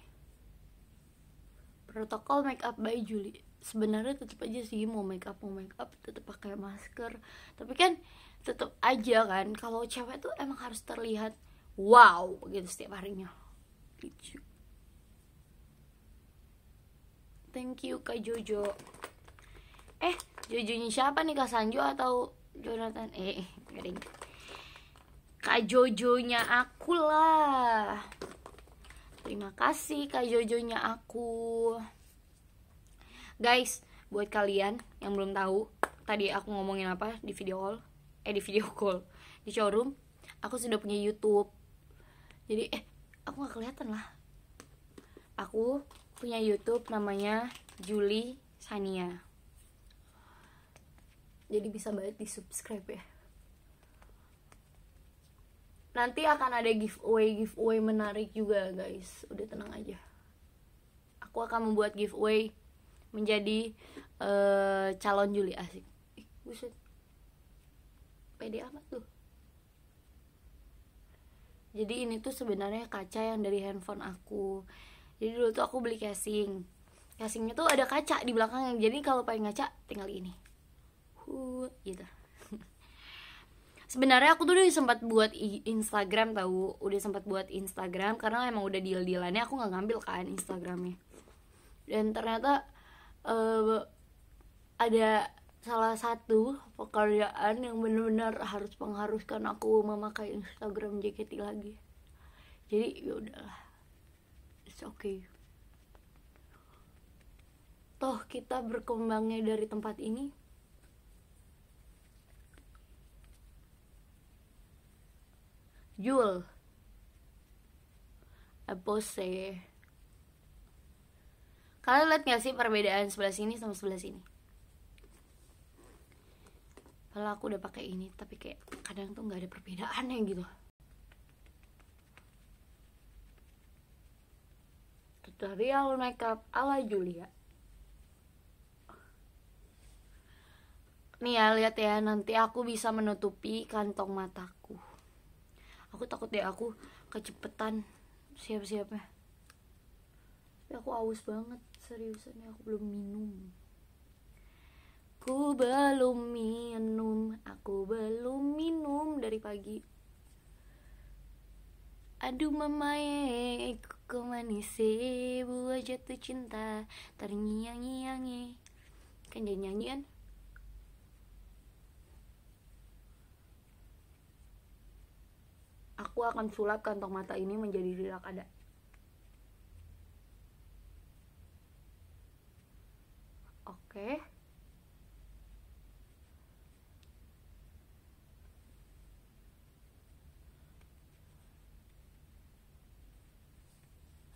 protokol make up by Juli sebenarnya tetap aja sih mau make up mau make up tetap pakai masker tapi kan tetap aja kan kalau cewek tuh emang harus terlihat wow gitu setiap harinya lucu gitu thank you kak Jojo eh Jojonya siapa nih kak Sanjo atau Jonathan eh garing kak Jojonya aku lah terima kasih kak Jojonya aku guys buat kalian yang belum tahu tadi aku ngomongin apa di video call eh di video call di showroom aku sudah punya YouTube jadi eh aku gak kelihatan lah aku punya YouTube namanya Juli Sania. Jadi bisa banget di subscribe ya. Nanti akan ada giveaway giveaway menarik juga guys. Udah tenang aja. Aku akan membuat giveaway menjadi uh, calon Juli asik. buset. Pede amat tuh jadi ini tuh sebenarnya kaca yang dari handphone aku jadi dulu tuh aku beli casing casingnya tuh ada kaca di belakang jadi kalau pengen ngaca tinggal ini huh, gitu sebenarnya aku tuh udah sempat buat Instagram tahu udah sempat buat Instagram karena emang udah deal dealannya aku nggak ngambil kan Instagramnya dan ternyata uh, ada salah satu pekerjaan yang benar-benar harus mengharuskan aku memakai Instagram JKT lagi jadi ya udahlah it's okay toh kita berkembangnya dari tempat ini Jul Apose Kalian lihat gak sih perbedaan sebelah sini sama sebelah sini? Padahal aku udah pakai ini, tapi kayak kadang tuh nggak ada perbedaannya gitu. tutorial makeup ala Julia. Nih ya, lihat ya, nanti aku bisa menutupi kantong mataku. Aku takut deh aku kecepetan siap-siapnya. Tapi aku aus banget, seriusan ya, aku belum minum. Aku belum minum, aku belum minum dari pagi. Aduh mamae, eh, kuku manis buah jatuh cinta terngiang-ngiangi. Kan jadi nyanyian. Aku akan sulap kantong mata ini menjadi lilak ada. Oke. Okay.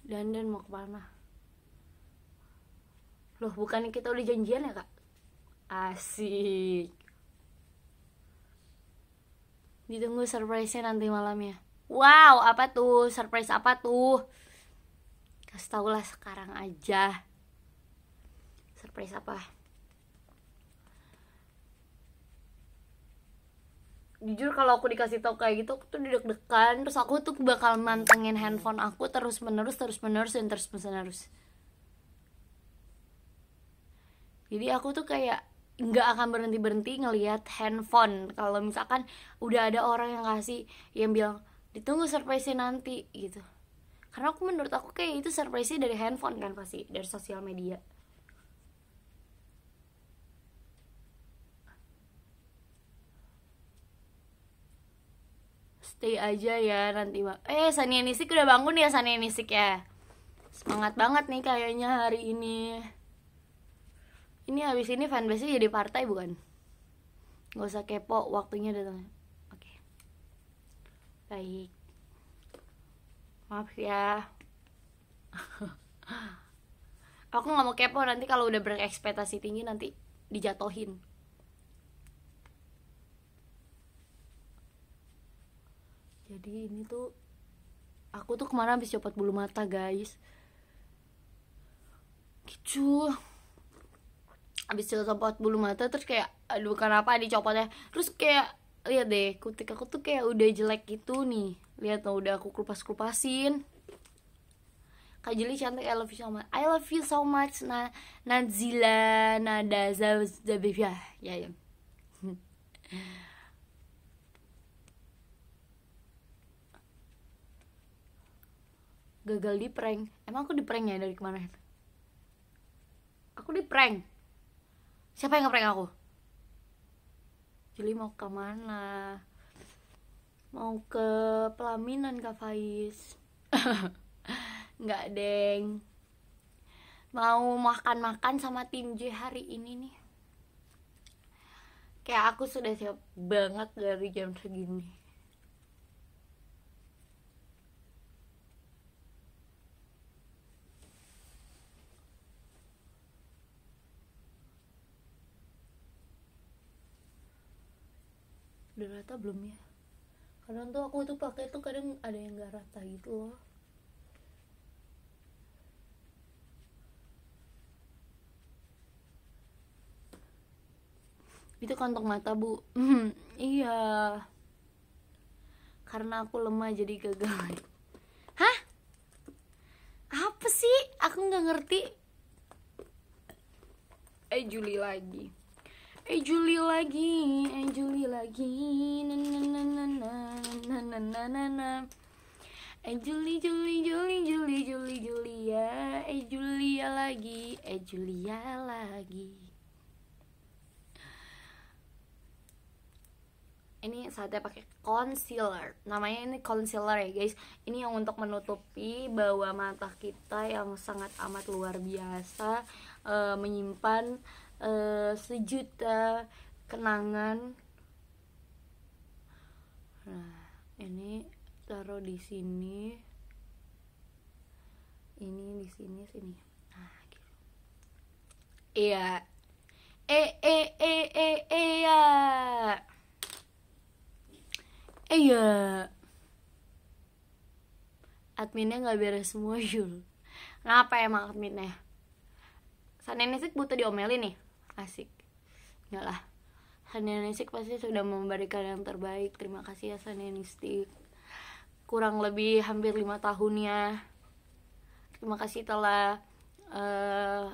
dandan mau kemana loh bukannya kita udah janjian ya kak asik ditunggu surprise-nya nanti malamnya wow apa tuh surprise apa tuh kasih tau lah sekarang aja surprise apa jujur kalau aku dikasih tau kayak gitu aku tuh deg-degan terus aku tuh bakal mantengin handphone aku terus menerus terus menerus dan terus menerus jadi aku tuh kayak nggak akan berhenti berhenti ngelihat handphone kalau misalkan udah ada orang yang kasih yang bilang ditunggu surprise nanti gitu karena aku menurut aku kayak itu surprise dari handphone kan pasti dari sosial media stay aja ya nanti bang eh Sania Nisik udah bangun ya Sania Nisik ya semangat banget nih kayaknya hari ini ini habis ini fanbase jadi partai bukan nggak usah kepo waktunya datang oke okay. baik maaf ya aku nggak mau kepo nanti kalau udah berekspektasi tinggi nanti dijatohin jadi ini tuh aku tuh kemarin habis copot bulu mata guys gitu habis copot bulu mata terus kayak aduh kenapa dicopotnya terus kayak lihat deh kutik aku tuh kayak udah jelek gitu nih lihat tuh udah aku kelupas kelupasin Kak Jeli cantik I love you so much I love you so much na Nazila Nada Zabivya ya ya gagal di prank emang aku di prank ya dari kemarin aku di prank siapa yang ngeprank aku Juli mau ke mana mau ke pelaminan kak Faiz nggak deng mau makan-makan sama tim J hari ini nih kayak aku sudah siap banget dari jam segini udah rata belum ya kadang tuh aku itu pakai tuh kadang ada yang nggak rata gitu loh itu kantong mata bu hmm, iya karena aku lemah jadi gagal hah apa sih aku nggak ngerti eh Juli lagi Eh Juli lagi, eh Juli lagi, na Eh Juli Juli Juli Juli Juli Julia, eh Julia lagi, eh Julia lagi. ini saatnya pakai concealer namanya ini concealer ya guys ini yang untuk menutupi bawah mata kita yang sangat amat luar biasa uh, menyimpan uh, sejuta kenangan nah ini taruh di sini ini di sini sini nah gitu iya eh eh eh eh eh ya eh ya adminnya nggak beres semua Yul kenapa emang adminnya Sana ini sih butuh diomelin nih asik enggak ya lah Sanianistik pasti sudah memberikan yang terbaik terima kasih ya Sanianistik kurang lebih hampir lima tahun ya terima kasih telah uh,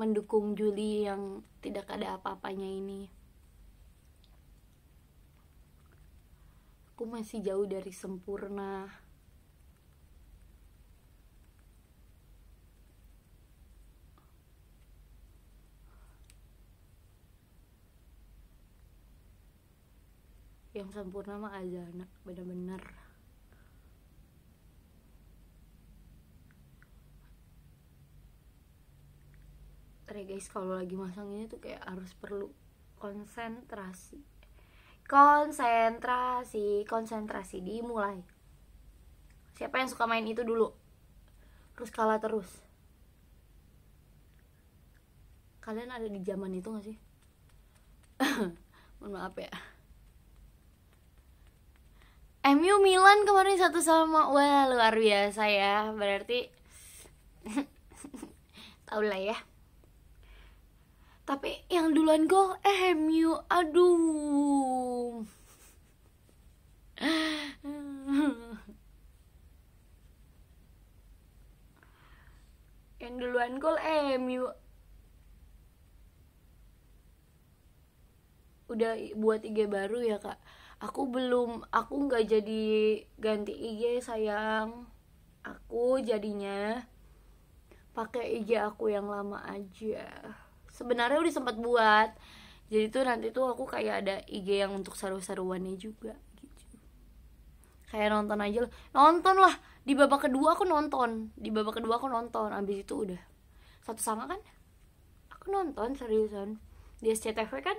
mendukung Juli yang tidak ada apa-apanya ini aku masih jauh dari sempurna yang sempurna mah aja anak bener-bener Tare guys kalau lagi masang ini tuh kayak harus perlu konsentrasi konsentrasi konsentrasi dimulai siapa yang suka main itu dulu terus kalah terus kalian ada di zaman itu gak sih mohon maaf ya MU Milan kemarin satu sama wah luar biasa ya berarti tau lah ya tapi yang duluan gol eh MU aduh yang duluan gol eh, MU udah buat IG baru ya kak aku belum aku nggak jadi ganti IG sayang aku jadinya pakai IG aku yang lama aja sebenarnya udah sempat buat jadi tuh nanti tuh aku kayak ada IG yang untuk seru-seruannya juga gitu kayak nonton aja lah nonton lah di babak kedua aku nonton di babak kedua aku nonton abis itu udah satu sama kan aku nonton seriusan di SCTV kan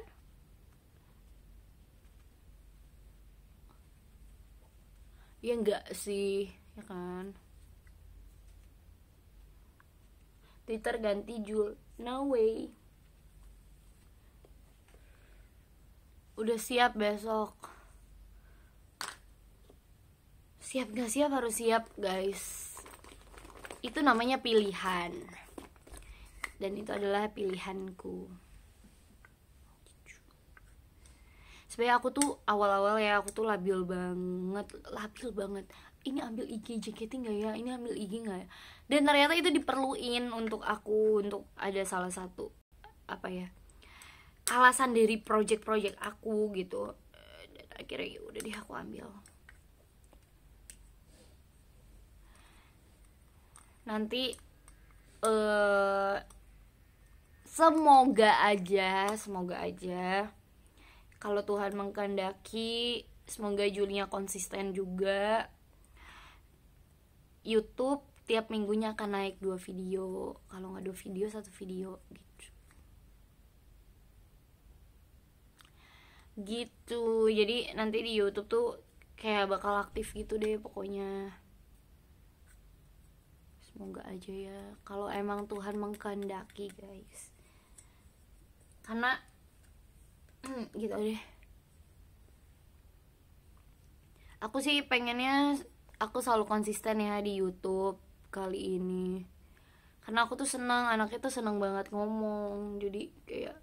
ya enggak sih ya kan Twitter ganti Jul no way udah siap besok siap gak siap harus siap guys itu namanya pilihan dan itu adalah pilihanku sebenarnya aku tuh awal-awal ya aku tuh labil banget labil banget ini ambil IG JKT nggak ya ini ambil IG nggak ya dan ternyata itu diperluin untuk aku untuk ada salah satu apa ya alasan dari project-project aku gitu dan akhirnya ya udah deh aku ambil nanti uh, semoga aja semoga aja kalau Tuhan mengkandaki, semoga Julia konsisten juga YouTube tiap minggunya akan naik dua video kalau nggak dua video satu video gitu gitu jadi nanti di YouTube tuh kayak bakal aktif gitu deh pokoknya semoga aja ya kalau emang Tuhan mengkandaki guys karena Hmm, gitu deh aku sih pengennya aku selalu konsisten ya di YouTube kali ini karena aku tuh senang anaknya tuh senang banget ngomong jadi kayak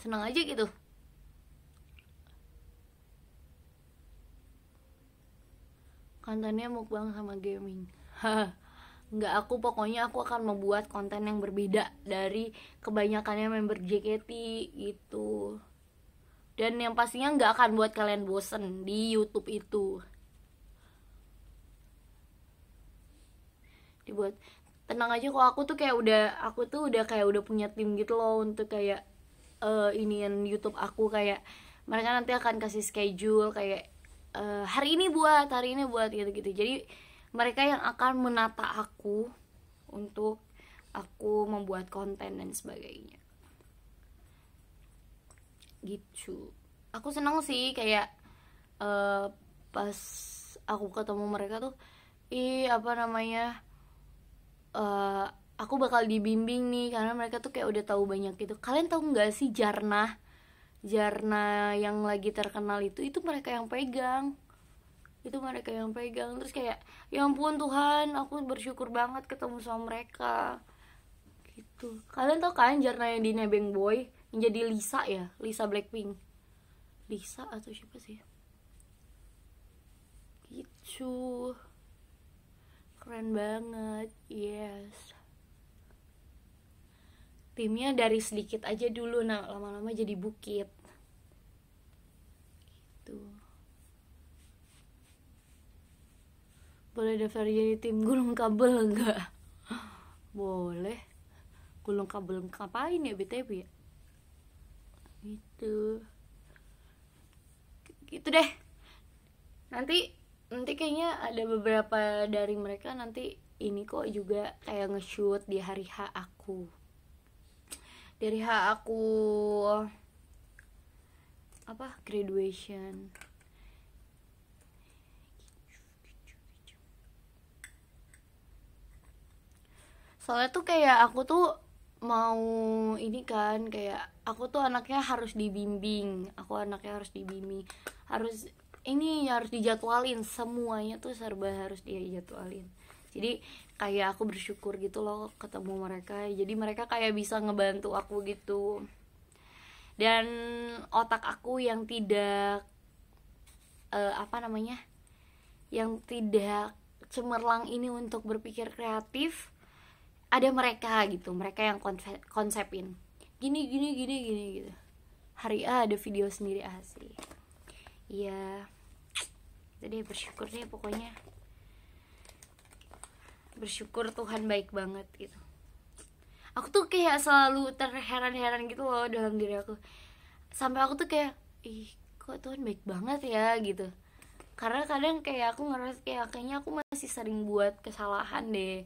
senang aja gitu kontennya mukbang sama gaming nggak aku pokoknya aku akan membuat konten yang berbeda dari kebanyakannya member JKT gitu dan yang pastinya nggak akan buat kalian bosen di YouTube itu dibuat tenang aja kok aku tuh kayak udah aku tuh udah kayak udah punya tim gitu loh untuk kayak uh, eh, yang YouTube aku kayak mereka nanti akan kasih schedule kayak uh, hari ini buat hari ini buat gitu-gitu jadi mereka yang akan menata aku untuk aku membuat konten dan sebagainya gitu aku seneng sih kayak uh, pas aku ketemu mereka tuh ih apa namanya uh, aku bakal dibimbing nih karena mereka tuh kayak udah tahu banyak gitu kalian tahu nggak sih Jarna, Jarna yang lagi terkenal itu itu mereka yang pegang itu mereka yang pegang terus kayak ya ampun Tuhan aku bersyukur banget ketemu sama mereka gitu kalian tau kan Jarna yang di Nebeng Boy menjadi Lisa ya Lisa Blackpink Lisa atau siapa sih gitu keren banget yes timnya dari sedikit aja dulu nah lama-lama jadi bukit gitu boleh daftar jadi tim gulung kabel enggak boleh gulung kabel ngapain ya BTW ya aduh gitu deh nanti nanti kayaknya ada beberapa dari mereka nanti ini kok juga kayak nge-shoot di hari H aku dari H aku apa graduation soalnya tuh kayak aku tuh mau ini kan kayak aku tuh anaknya harus dibimbing aku anaknya harus dibimbing harus ini harus dijadwalin semuanya tuh serba harus dia dijadwalin jadi kayak aku bersyukur gitu loh ketemu mereka jadi mereka kayak bisa ngebantu aku gitu dan otak aku yang tidak uh, apa namanya yang tidak cemerlang ini untuk berpikir kreatif ada mereka gitu mereka yang konsep konsepin gini gini gini gini gitu hari A ada video sendiri ah, sih iya jadi bersyukur deh pokoknya bersyukur Tuhan baik banget gitu aku tuh kayak selalu terheran-heran gitu loh dalam diri aku sampai aku tuh kayak ih kok Tuhan baik banget ya gitu karena kadang kayak aku ngerasa kayak kayaknya aku masih sering buat kesalahan deh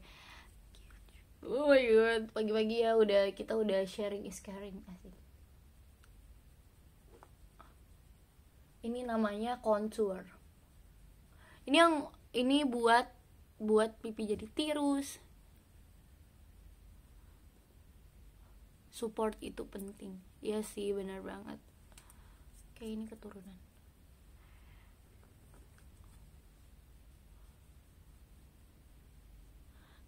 oh my god pagi-pagi ya udah kita udah sharing is caring asik ini namanya contour ini yang ini buat buat pipi jadi tirus support itu penting ya sih benar banget kayak ini keturunan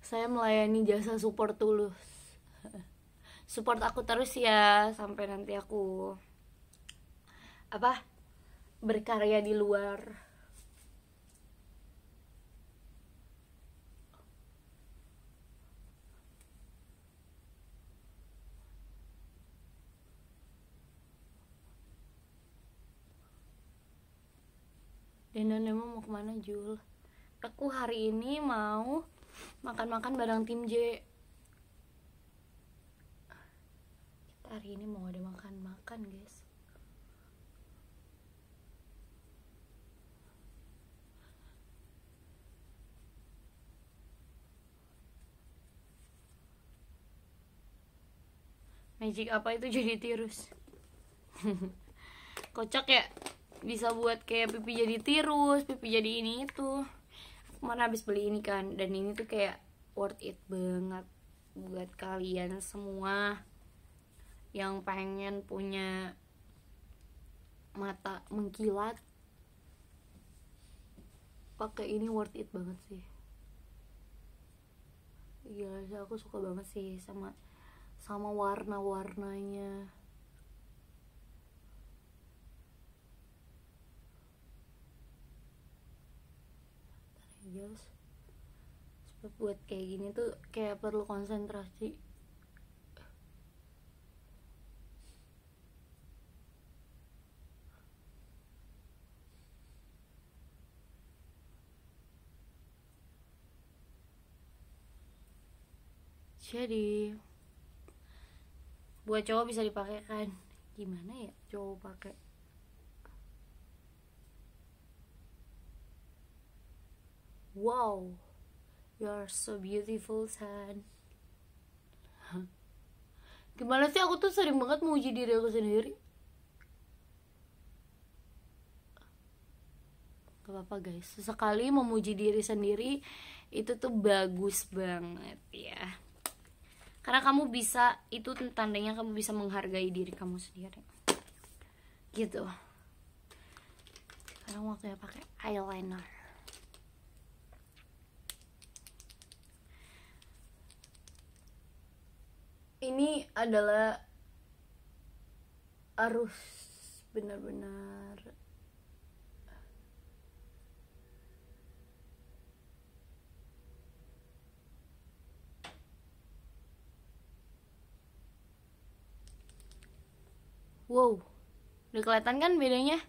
saya melayani jasa support tulus support aku terus ya sampai nanti aku apa berkarya di luar Dan emang mau kemana Jul? Aku hari ini mau makan-makan bareng tim J kita hari ini mau ada makan-makan guys magic apa itu jadi tirus kocak ya bisa buat kayak pipi jadi tirus pipi jadi ini itu kemarin habis beli ini kan dan ini tuh kayak worth it banget buat kalian semua yang pengen punya mata mengkilat pakai ini worth it banget sih iya aku suka banget sih sama sama warna-warnanya jelas iya, sebab buat kayak gini tuh kayak perlu konsentrasi jadi buat cowok bisa dipakai kan gimana ya cowok pakai Wow, you're so beautiful, son. Gimana sih aku tuh sering banget menguji diri aku sendiri. Gak apa-apa guys, sesekali memuji diri sendiri itu tuh bagus banget ya. Karena kamu bisa, itu tandanya kamu bisa menghargai diri kamu sendiri. Gitu. Sekarang waktunya pakai eyeliner. ini adalah arus benar-benar Wow, udah kelihatan kan bedanya?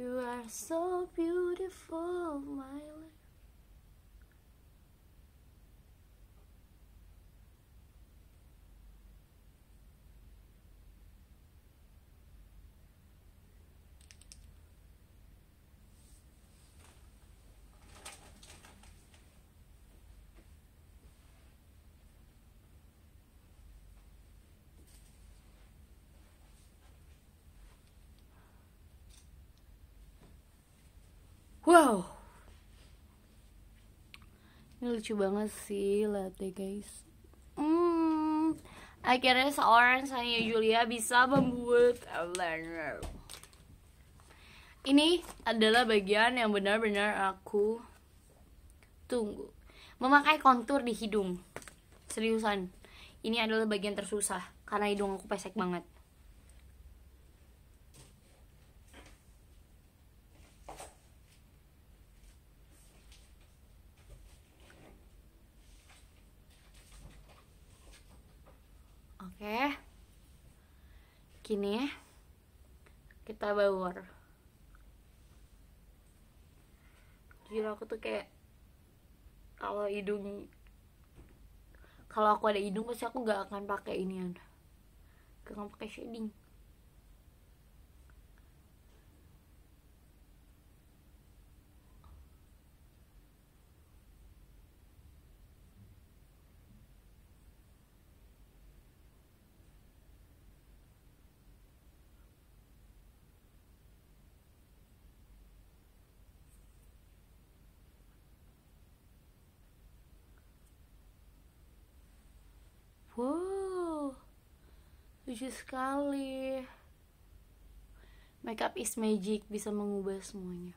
You are so beautiful, my love. wow ini lucu banget sih latte guys hmm, akhirnya seorang saya Julia bisa membuat eyeliner ini adalah bagian yang benar-benar aku tunggu memakai kontur di hidung seriusan ini adalah bagian tersusah karena hidung aku pesek banget gini ya kita bawar gila aku tuh kayak kalau hidung kalau aku ada hidung pasti aku gak akan pakai ini gak akan pakai shading Wow, lucu sekali. Makeup is magic, bisa mengubah semuanya.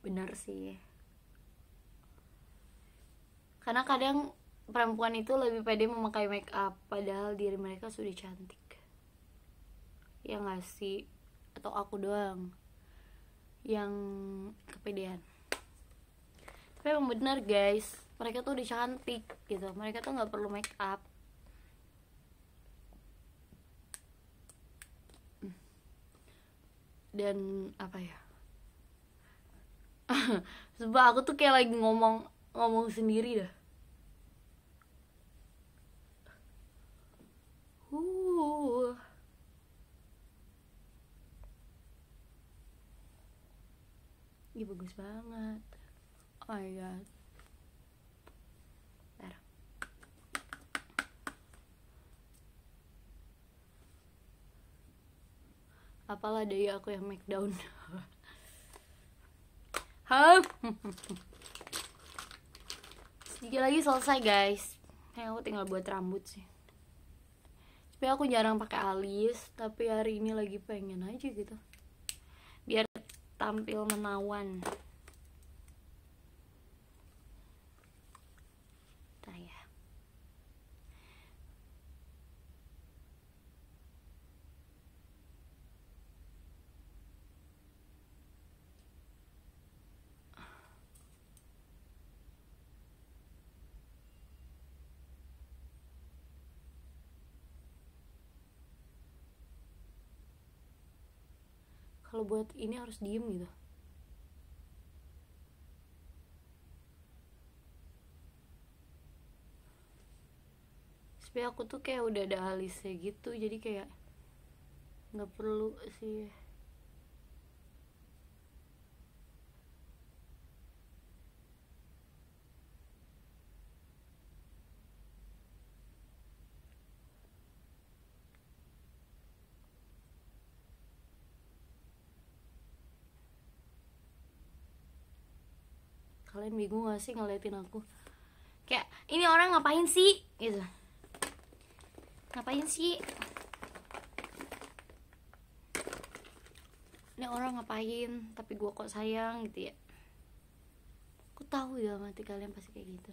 Benar sih. Karena kadang perempuan itu lebih pede memakai make up, padahal diri mereka sudah cantik. Ya nggak sih? Atau aku doang yang kepedean. Tapi emang benar guys, mereka tuh udah cantik gitu mereka tuh nggak perlu make up dan apa ya sebab aku tuh kayak lagi ngomong ngomong sendiri dah Ih, bagus banget oh my god apalah dari ya, aku yang make down hah sedikit lagi selesai guys kayak eh, aku tinggal buat rambut sih tapi aku jarang pakai alis tapi hari ini lagi pengen aja gitu biar tampil menawan kalau buat ini harus diem gitu tapi aku tuh kayak udah ada alisnya gitu jadi kayak nggak perlu sih kalian bingung gak sih ngeliatin aku kayak ini orang ngapain sih gitu ngapain sih ini orang ngapain tapi gua kok sayang gitu ya aku tahu ya mati kalian pasti kayak gitu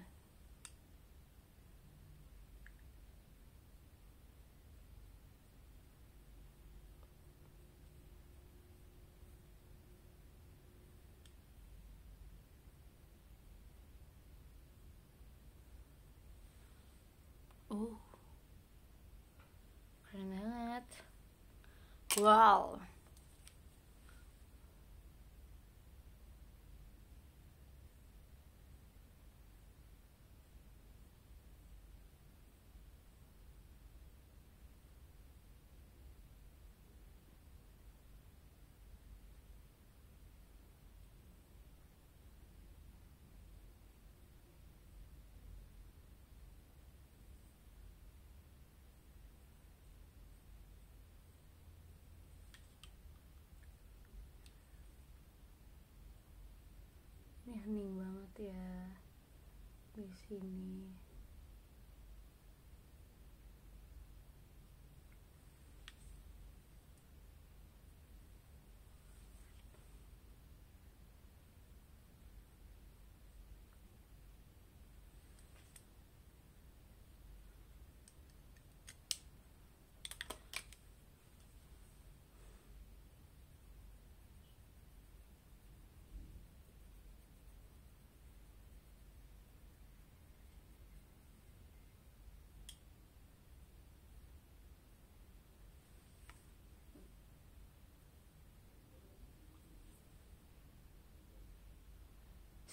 Wow. hening banget ya di sini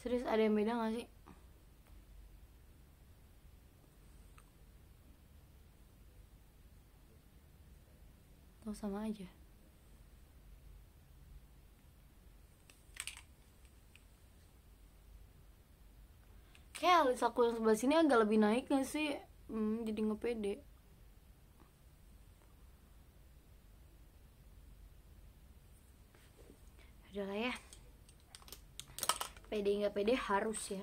serius ada yang beda gak sih atau sama aja kayak alis aku yang sebelah sini agak lebih naik gak sih hmm, jadi ngepede udah lah ya pede nggak pede harus ya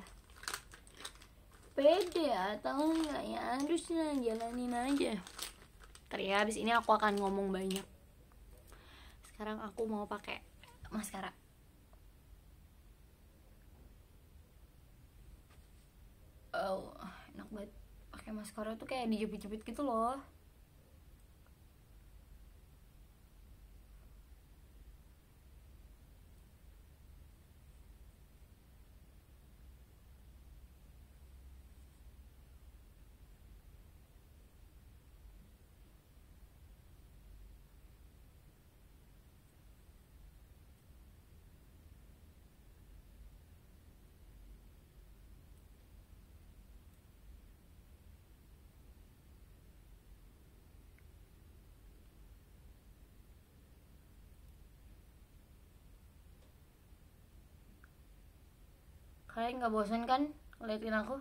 pede atau enggak ya harus jalanin aja Ntar ya habis ini aku akan ngomong banyak sekarang aku mau pakai maskara oh enak banget pakai maskara tuh kayak dijepit-jepit gitu loh kalian nggak bosan kan ngeliatin aku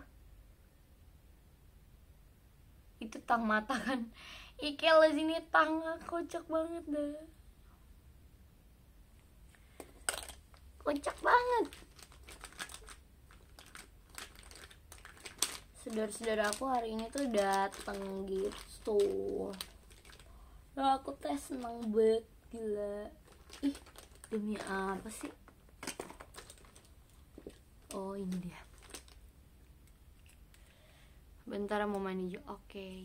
itu tang mata kan ikel sini tang kocak banget dah kocak banget saudara-saudara aku hari ini tuh dateng gitu Nah, aku tes seneng banget gila ih demi apa sih oh ini dia bentar mau mandi oke okay.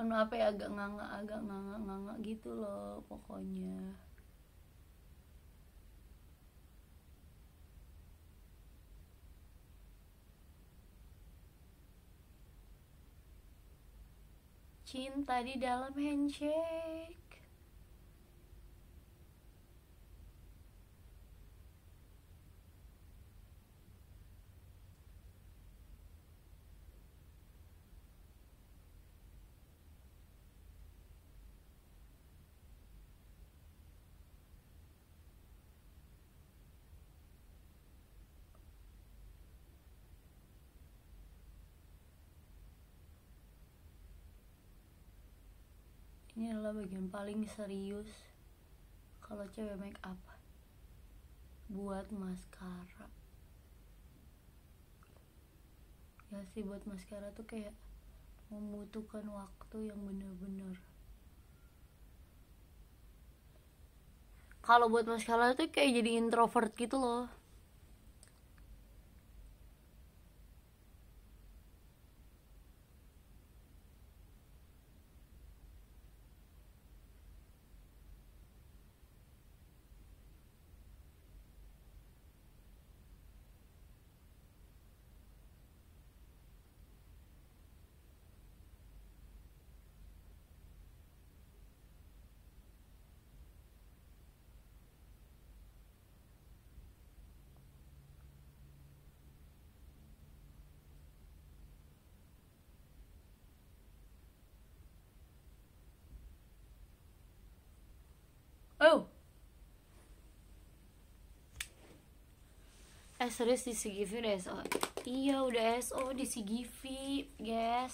mohon maaf ya agak nganga agak nganga nganga gitu loh pokoknya cinta di dalam handshake ini adalah bagian paling serius kalau cewek make up buat maskara ya sih buat maskara tuh kayak membutuhkan waktu yang bener-bener kalau buat maskara tuh kayak jadi introvert gitu loh eh serius di CGV udah SO iya udah SO di CGV guys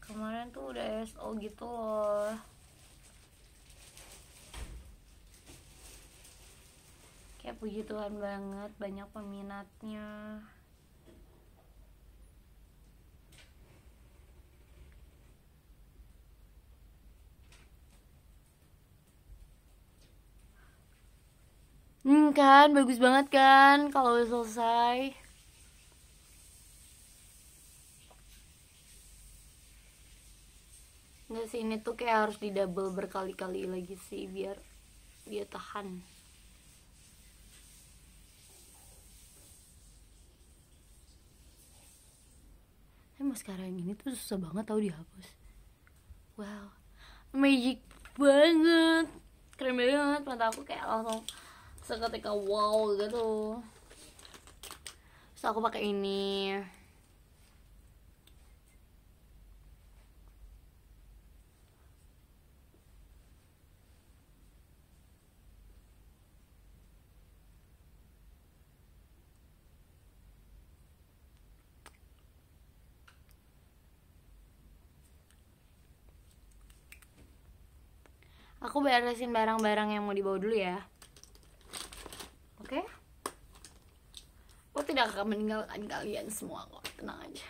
kemarin tuh udah SO gitu loh kayak puji Tuhan banget banyak peminatnya Hmm kan, bagus banget kan kalau selesai. Nggak sih, ini tuh kayak harus di double berkali-kali lagi sih biar dia tahan. Tapi maskara yang ini tuh susah banget tau dihapus. Wow, magic banget. Keren banget, mata aku kayak langsung seketika wow gitu so aku pakai ini aku beresin barang-barang yang mau dibawa dulu ya tidak akan meninggalkan kalian semua kok tenang aja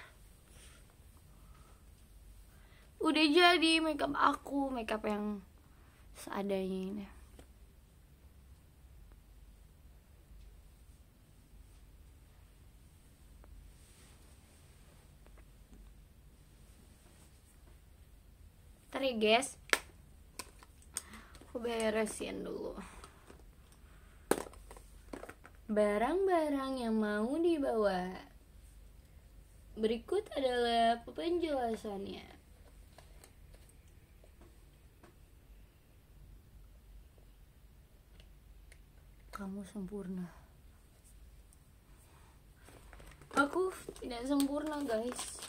udah jadi makeup aku makeup yang seadanya ini Ntar ya guys Aku beresin dulu barang-barang yang mau dibawa. Berikut adalah penjelasannya. Kamu sempurna. Aku tidak sempurna, guys.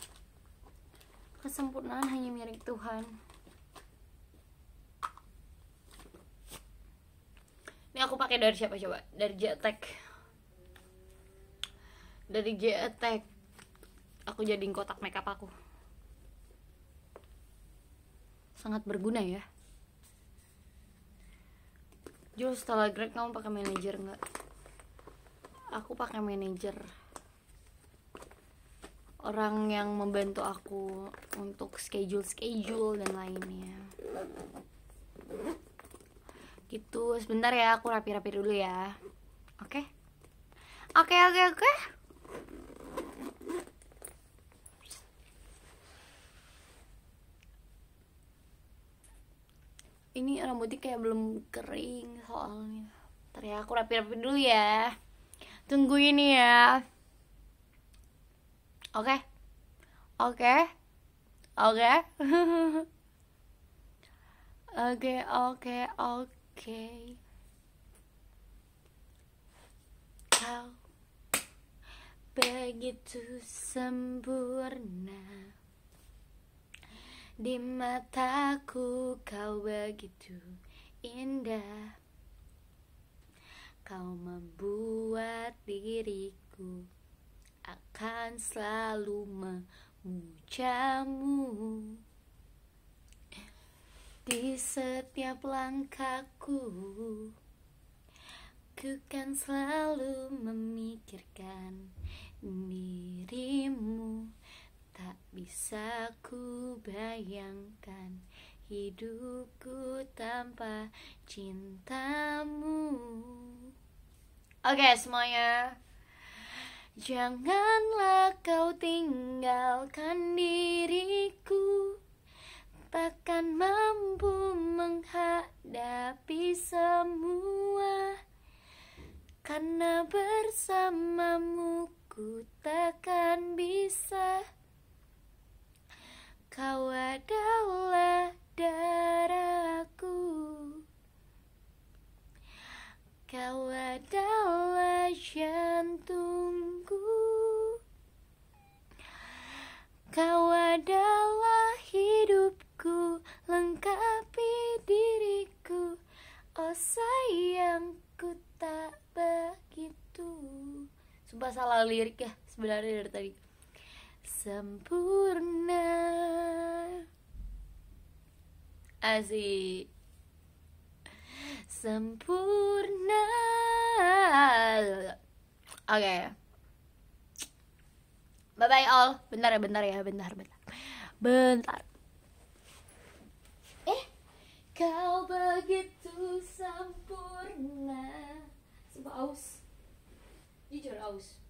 Kesempurnaan hanya milik Tuhan. Ini aku pakai dari siapa coba? Dari Jetek dari J Attack aku jadiin kotak makeup aku sangat berguna ya justru setelah Greg kamu pakai manajer nggak aku pakai manajer orang yang membantu aku untuk schedule schedule dan lainnya gitu sebentar ya aku rapi-rapi dulu ya oke okay? oke okay, oke okay, oke okay. ini rambutnya kayak belum kering soalnya Ntar ya aku rapi-rapi dulu ya Tunggu ini ya Oke Oke Oke Oke oke oke Kau begitu sempurna di mataku kau begitu indah Kau membuat diriku akan selalu memujamu Di setiap langkahku Ku kan selalu memikirkan dirimu Tak bisa ku bayangkan hidupku tanpa cintamu. Oke okay, semuanya. Janganlah kau tinggalkan diriku Takkan mampu menghadapi semua Karena bersamamu ku takkan bisa Kau adalah darahku Kau adalah jantungku Kau adalah hidupku Lengkapi diriku Oh sayangku tak begitu Sumpah salah lirik ya sebenarnya dari tadi sempurna Asik Sempurna Oke okay. Bye bye all Bentar ya bentar ya bentar bentar Bentar Eh Kau begitu sempurna Sebuah aus Jujur aus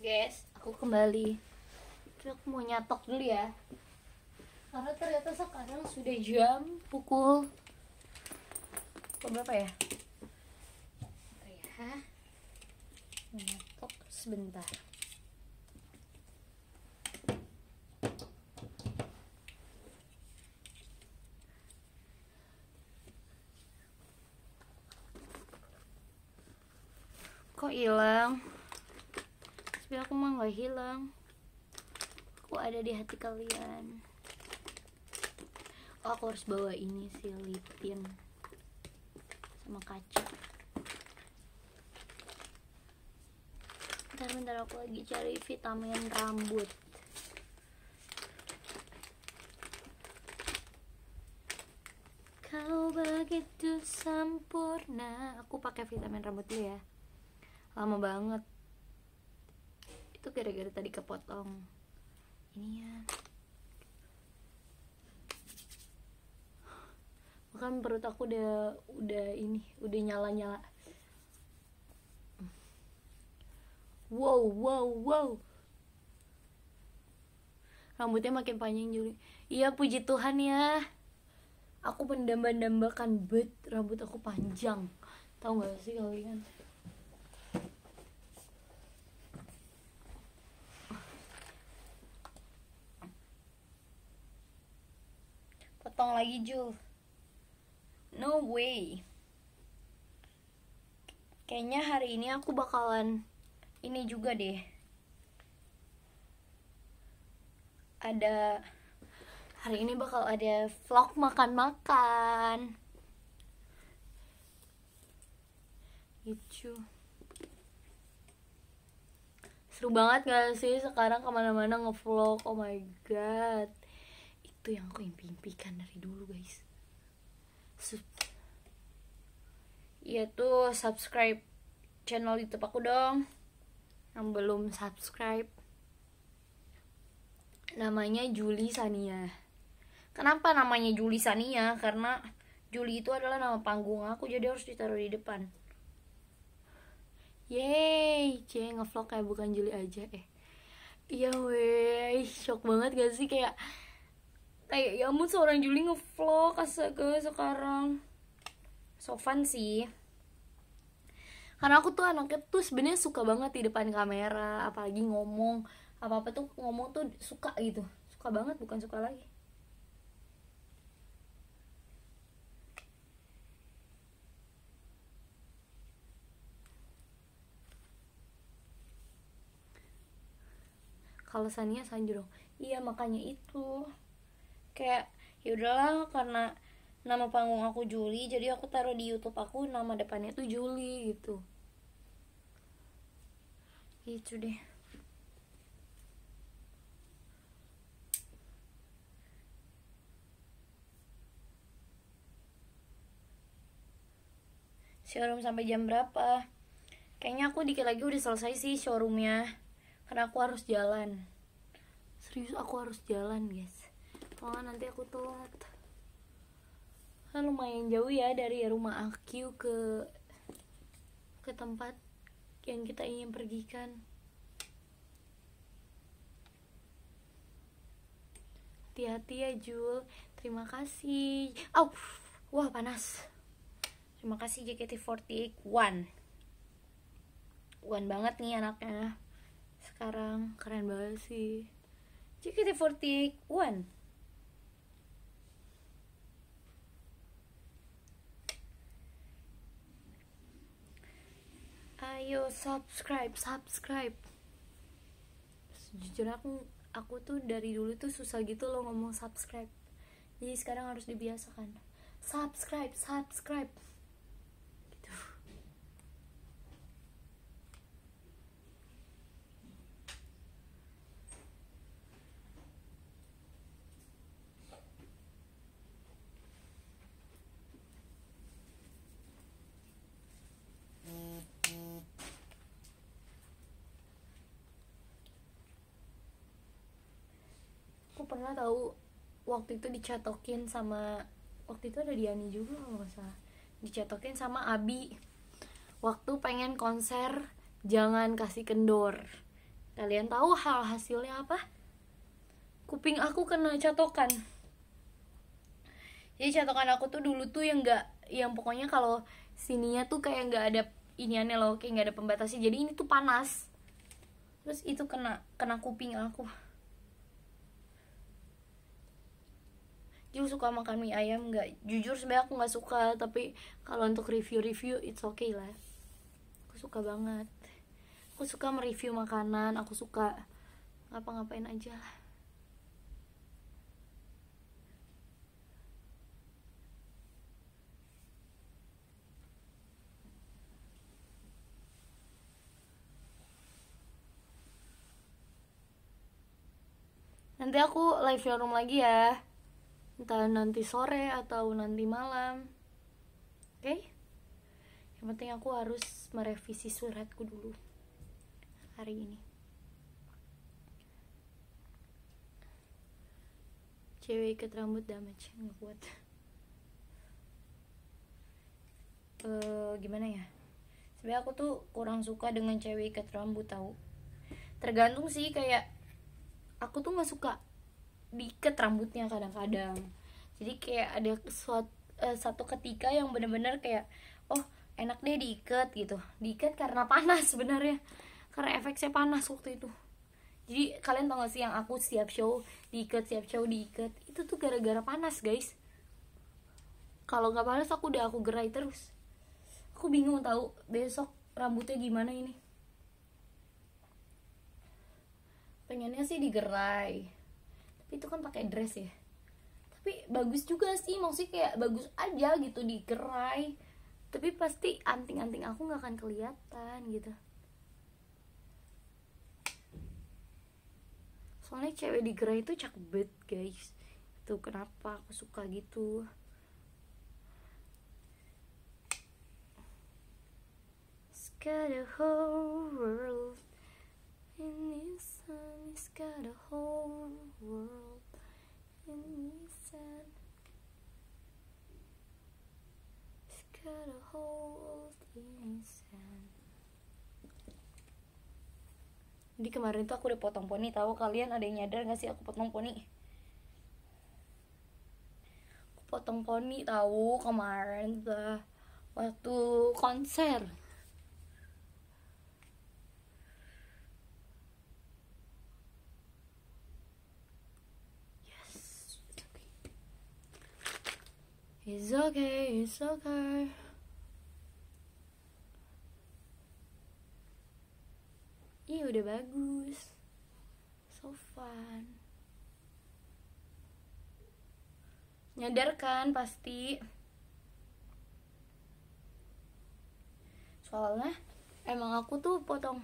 guys aku kembali Jadi aku mau nyatok dulu ya karena ternyata sekarang sudah jam pukul berapa ya ya nyatok sebentar kok hilang aku mah gak hilang aku ada di hati kalian oh aku harus bawa ini sih lip tint sama kaca bentar bentar aku lagi cari vitamin rambut kau begitu sempurna aku pakai vitamin rambut dulu ya lama banget itu gara-gara tadi kepotong ini ya bukan perut aku udah udah ini udah nyala nyala wow wow wow rambutnya makin panjang Juli iya puji Tuhan ya aku pendamba dambakan bet rambut aku panjang tau nggak sih kalian potong lagi Ju no way kayaknya hari ini aku bakalan ini juga deh ada hari ini bakal ada vlog makan-makan gitu seru banget gak sih sekarang kemana-mana nge-vlog oh my god itu yang aku impikan dari dulu guys Sub ya tuh subscribe channel youtube aku dong yang belum subscribe namanya Juli Sania kenapa namanya Juli Sania karena Juli itu adalah nama panggung aku jadi harus ditaruh di depan Yeay, cie ngevlog kayak bukan Juli aja eh. Iya weh, shock banget gak sih kayak kayak ya ampun seorang Juli ngevlog astaga sekarang so fun sih karena aku tuh anaknya tuh sebenarnya suka banget di depan kamera apalagi ngomong apa apa tuh ngomong tuh suka gitu suka banget bukan suka lagi kalau Sania sanjuro, iya makanya itu kayak ya udahlah karena nama panggung aku Juli jadi aku taruh di YouTube aku nama depannya tuh Juli gitu itu deh showroom sampai jam berapa kayaknya aku dikit lagi udah selesai sih showroomnya karena aku harus jalan serius aku harus jalan guys oh nanti aku telat kan lumayan jauh ya dari rumah aku ke ke tempat yang kita ingin pergi kan hati-hati ya Jul terima kasih Au, wah panas terima kasih JKT48 one one banget nih anaknya sekarang keren banget sih JKT48 one ayo subscribe subscribe jujur aku aku tuh dari dulu tuh susah gitu loh ngomong subscribe jadi sekarang harus dibiasakan subscribe subscribe pernah tahu waktu itu dicatokin sama waktu itu ada Diani juga kalau nggak salah dicatokin sama Abi waktu pengen konser jangan kasih kendor kalian tahu hal hasilnya apa kuping aku kena catokan jadi catokan aku tuh dulu tuh yang nggak yang pokoknya kalau sininya tuh kayak nggak ada iniannya loh kayak nggak ada pembatasnya jadi ini tuh panas terus itu kena kena kuping aku Gil suka makan mie ayam nggak? Jujur sebenarnya aku nggak suka, tapi kalau untuk review-review it's okay lah. Aku suka banget. Aku suka mereview makanan, aku suka ngapa-ngapain aja lah. Nanti aku live showroom lagi ya entah nanti sore atau nanti malam oke okay? yang penting aku harus merevisi suratku dulu hari ini cewek ikat rambut damage nggak kuat uh, gimana ya sebenarnya aku tuh kurang suka dengan cewek ikat rambut tahu. tergantung sih kayak aku tuh nggak suka diikat rambutnya kadang-kadang jadi kayak ada suatu uh, eh, satu ketika yang bener-bener kayak oh enak deh diikat gitu diikat karena panas sebenarnya karena efeknya panas waktu itu jadi kalian tau gak sih yang aku siap show diikat siap show diikat itu tuh gara-gara panas guys kalau nggak panas aku udah aku gerai terus aku bingung tahu besok rambutnya gimana ini pengennya sih digerai tapi itu kan pakai dress ya tapi bagus juga sih maksudnya kayak bagus aja gitu di gerai tapi pasti anting-anting aku nggak akan kelihatan gitu soalnya cewek di gerai itu cakep banget guys itu kenapa aku suka gitu Got the whole world di kemarin tuh aku udah potong poni, tahu kalian ada yang nyadar gak sih aku potong poni? Aku potong poni tahu kemarin tuh waktu konser It's okay, it's okay. Ih, udah bagus. So fun. Nyadar kan pasti. Soalnya emang aku tuh potong.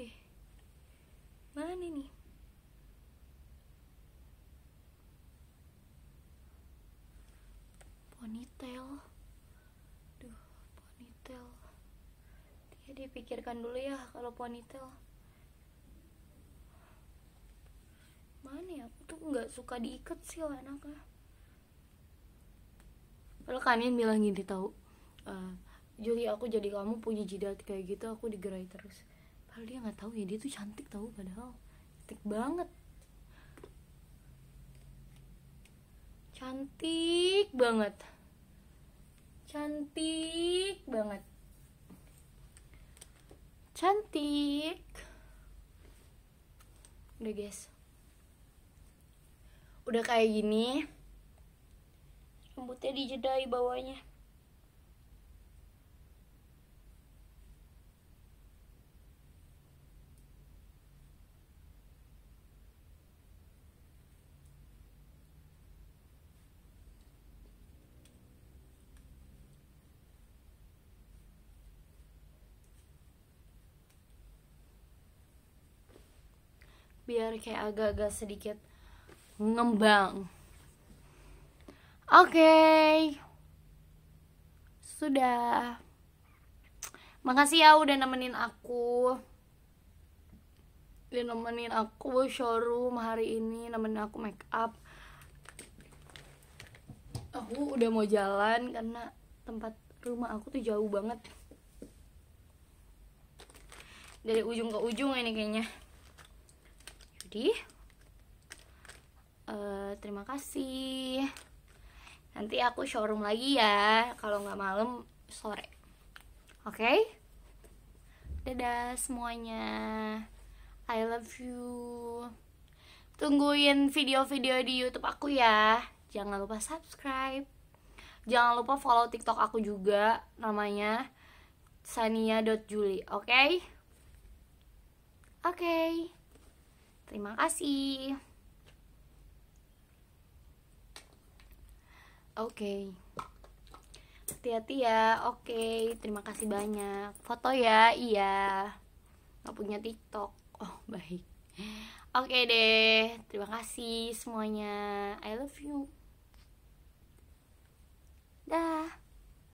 Ih. Mana nih? ponytail duh ponytail dia dipikirkan dulu ya kalau ponytail mana ya aku tuh nggak suka diikat sih lah anaknya kalau kanin bilang gini tahu uh, Juli aku jadi kamu punya jidat kayak gitu aku digerai terus padahal dia nggak tahu ya dia tuh cantik tahu padahal cantik banget cantik banget cantik banget cantik udah guys udah kayak gini rambutnya dijedai bawahnya biar kayak agak-agak sedikit ngembang oke okay. sudah makasih ya udah nemenin aku Udah nemenin aku showroom hari ini nemenin aku make up aku udah mau jalan karena tempat rumah aku tuh jauh banget dari ujung ke ujung ini kayaknya uh, terima kasih nanti aku showroom lagi ya kalau nggak malam sore oke okay? dadah semuanya I love you tungguin video-video di YouTube aku ya jangan lupa subscribe jangan lupa follow TikTok aku juga namanya sania.juli oke okay? Oke. Okay. Terima kasih. Oke. Okay. Hati-hati ya. Oke, okay. terima kasih banyak. Foto ya. Iya. Gak punya TikTok. Oh, baik. Oke okay deh. Terima kasih semuanya. I love you. Dah.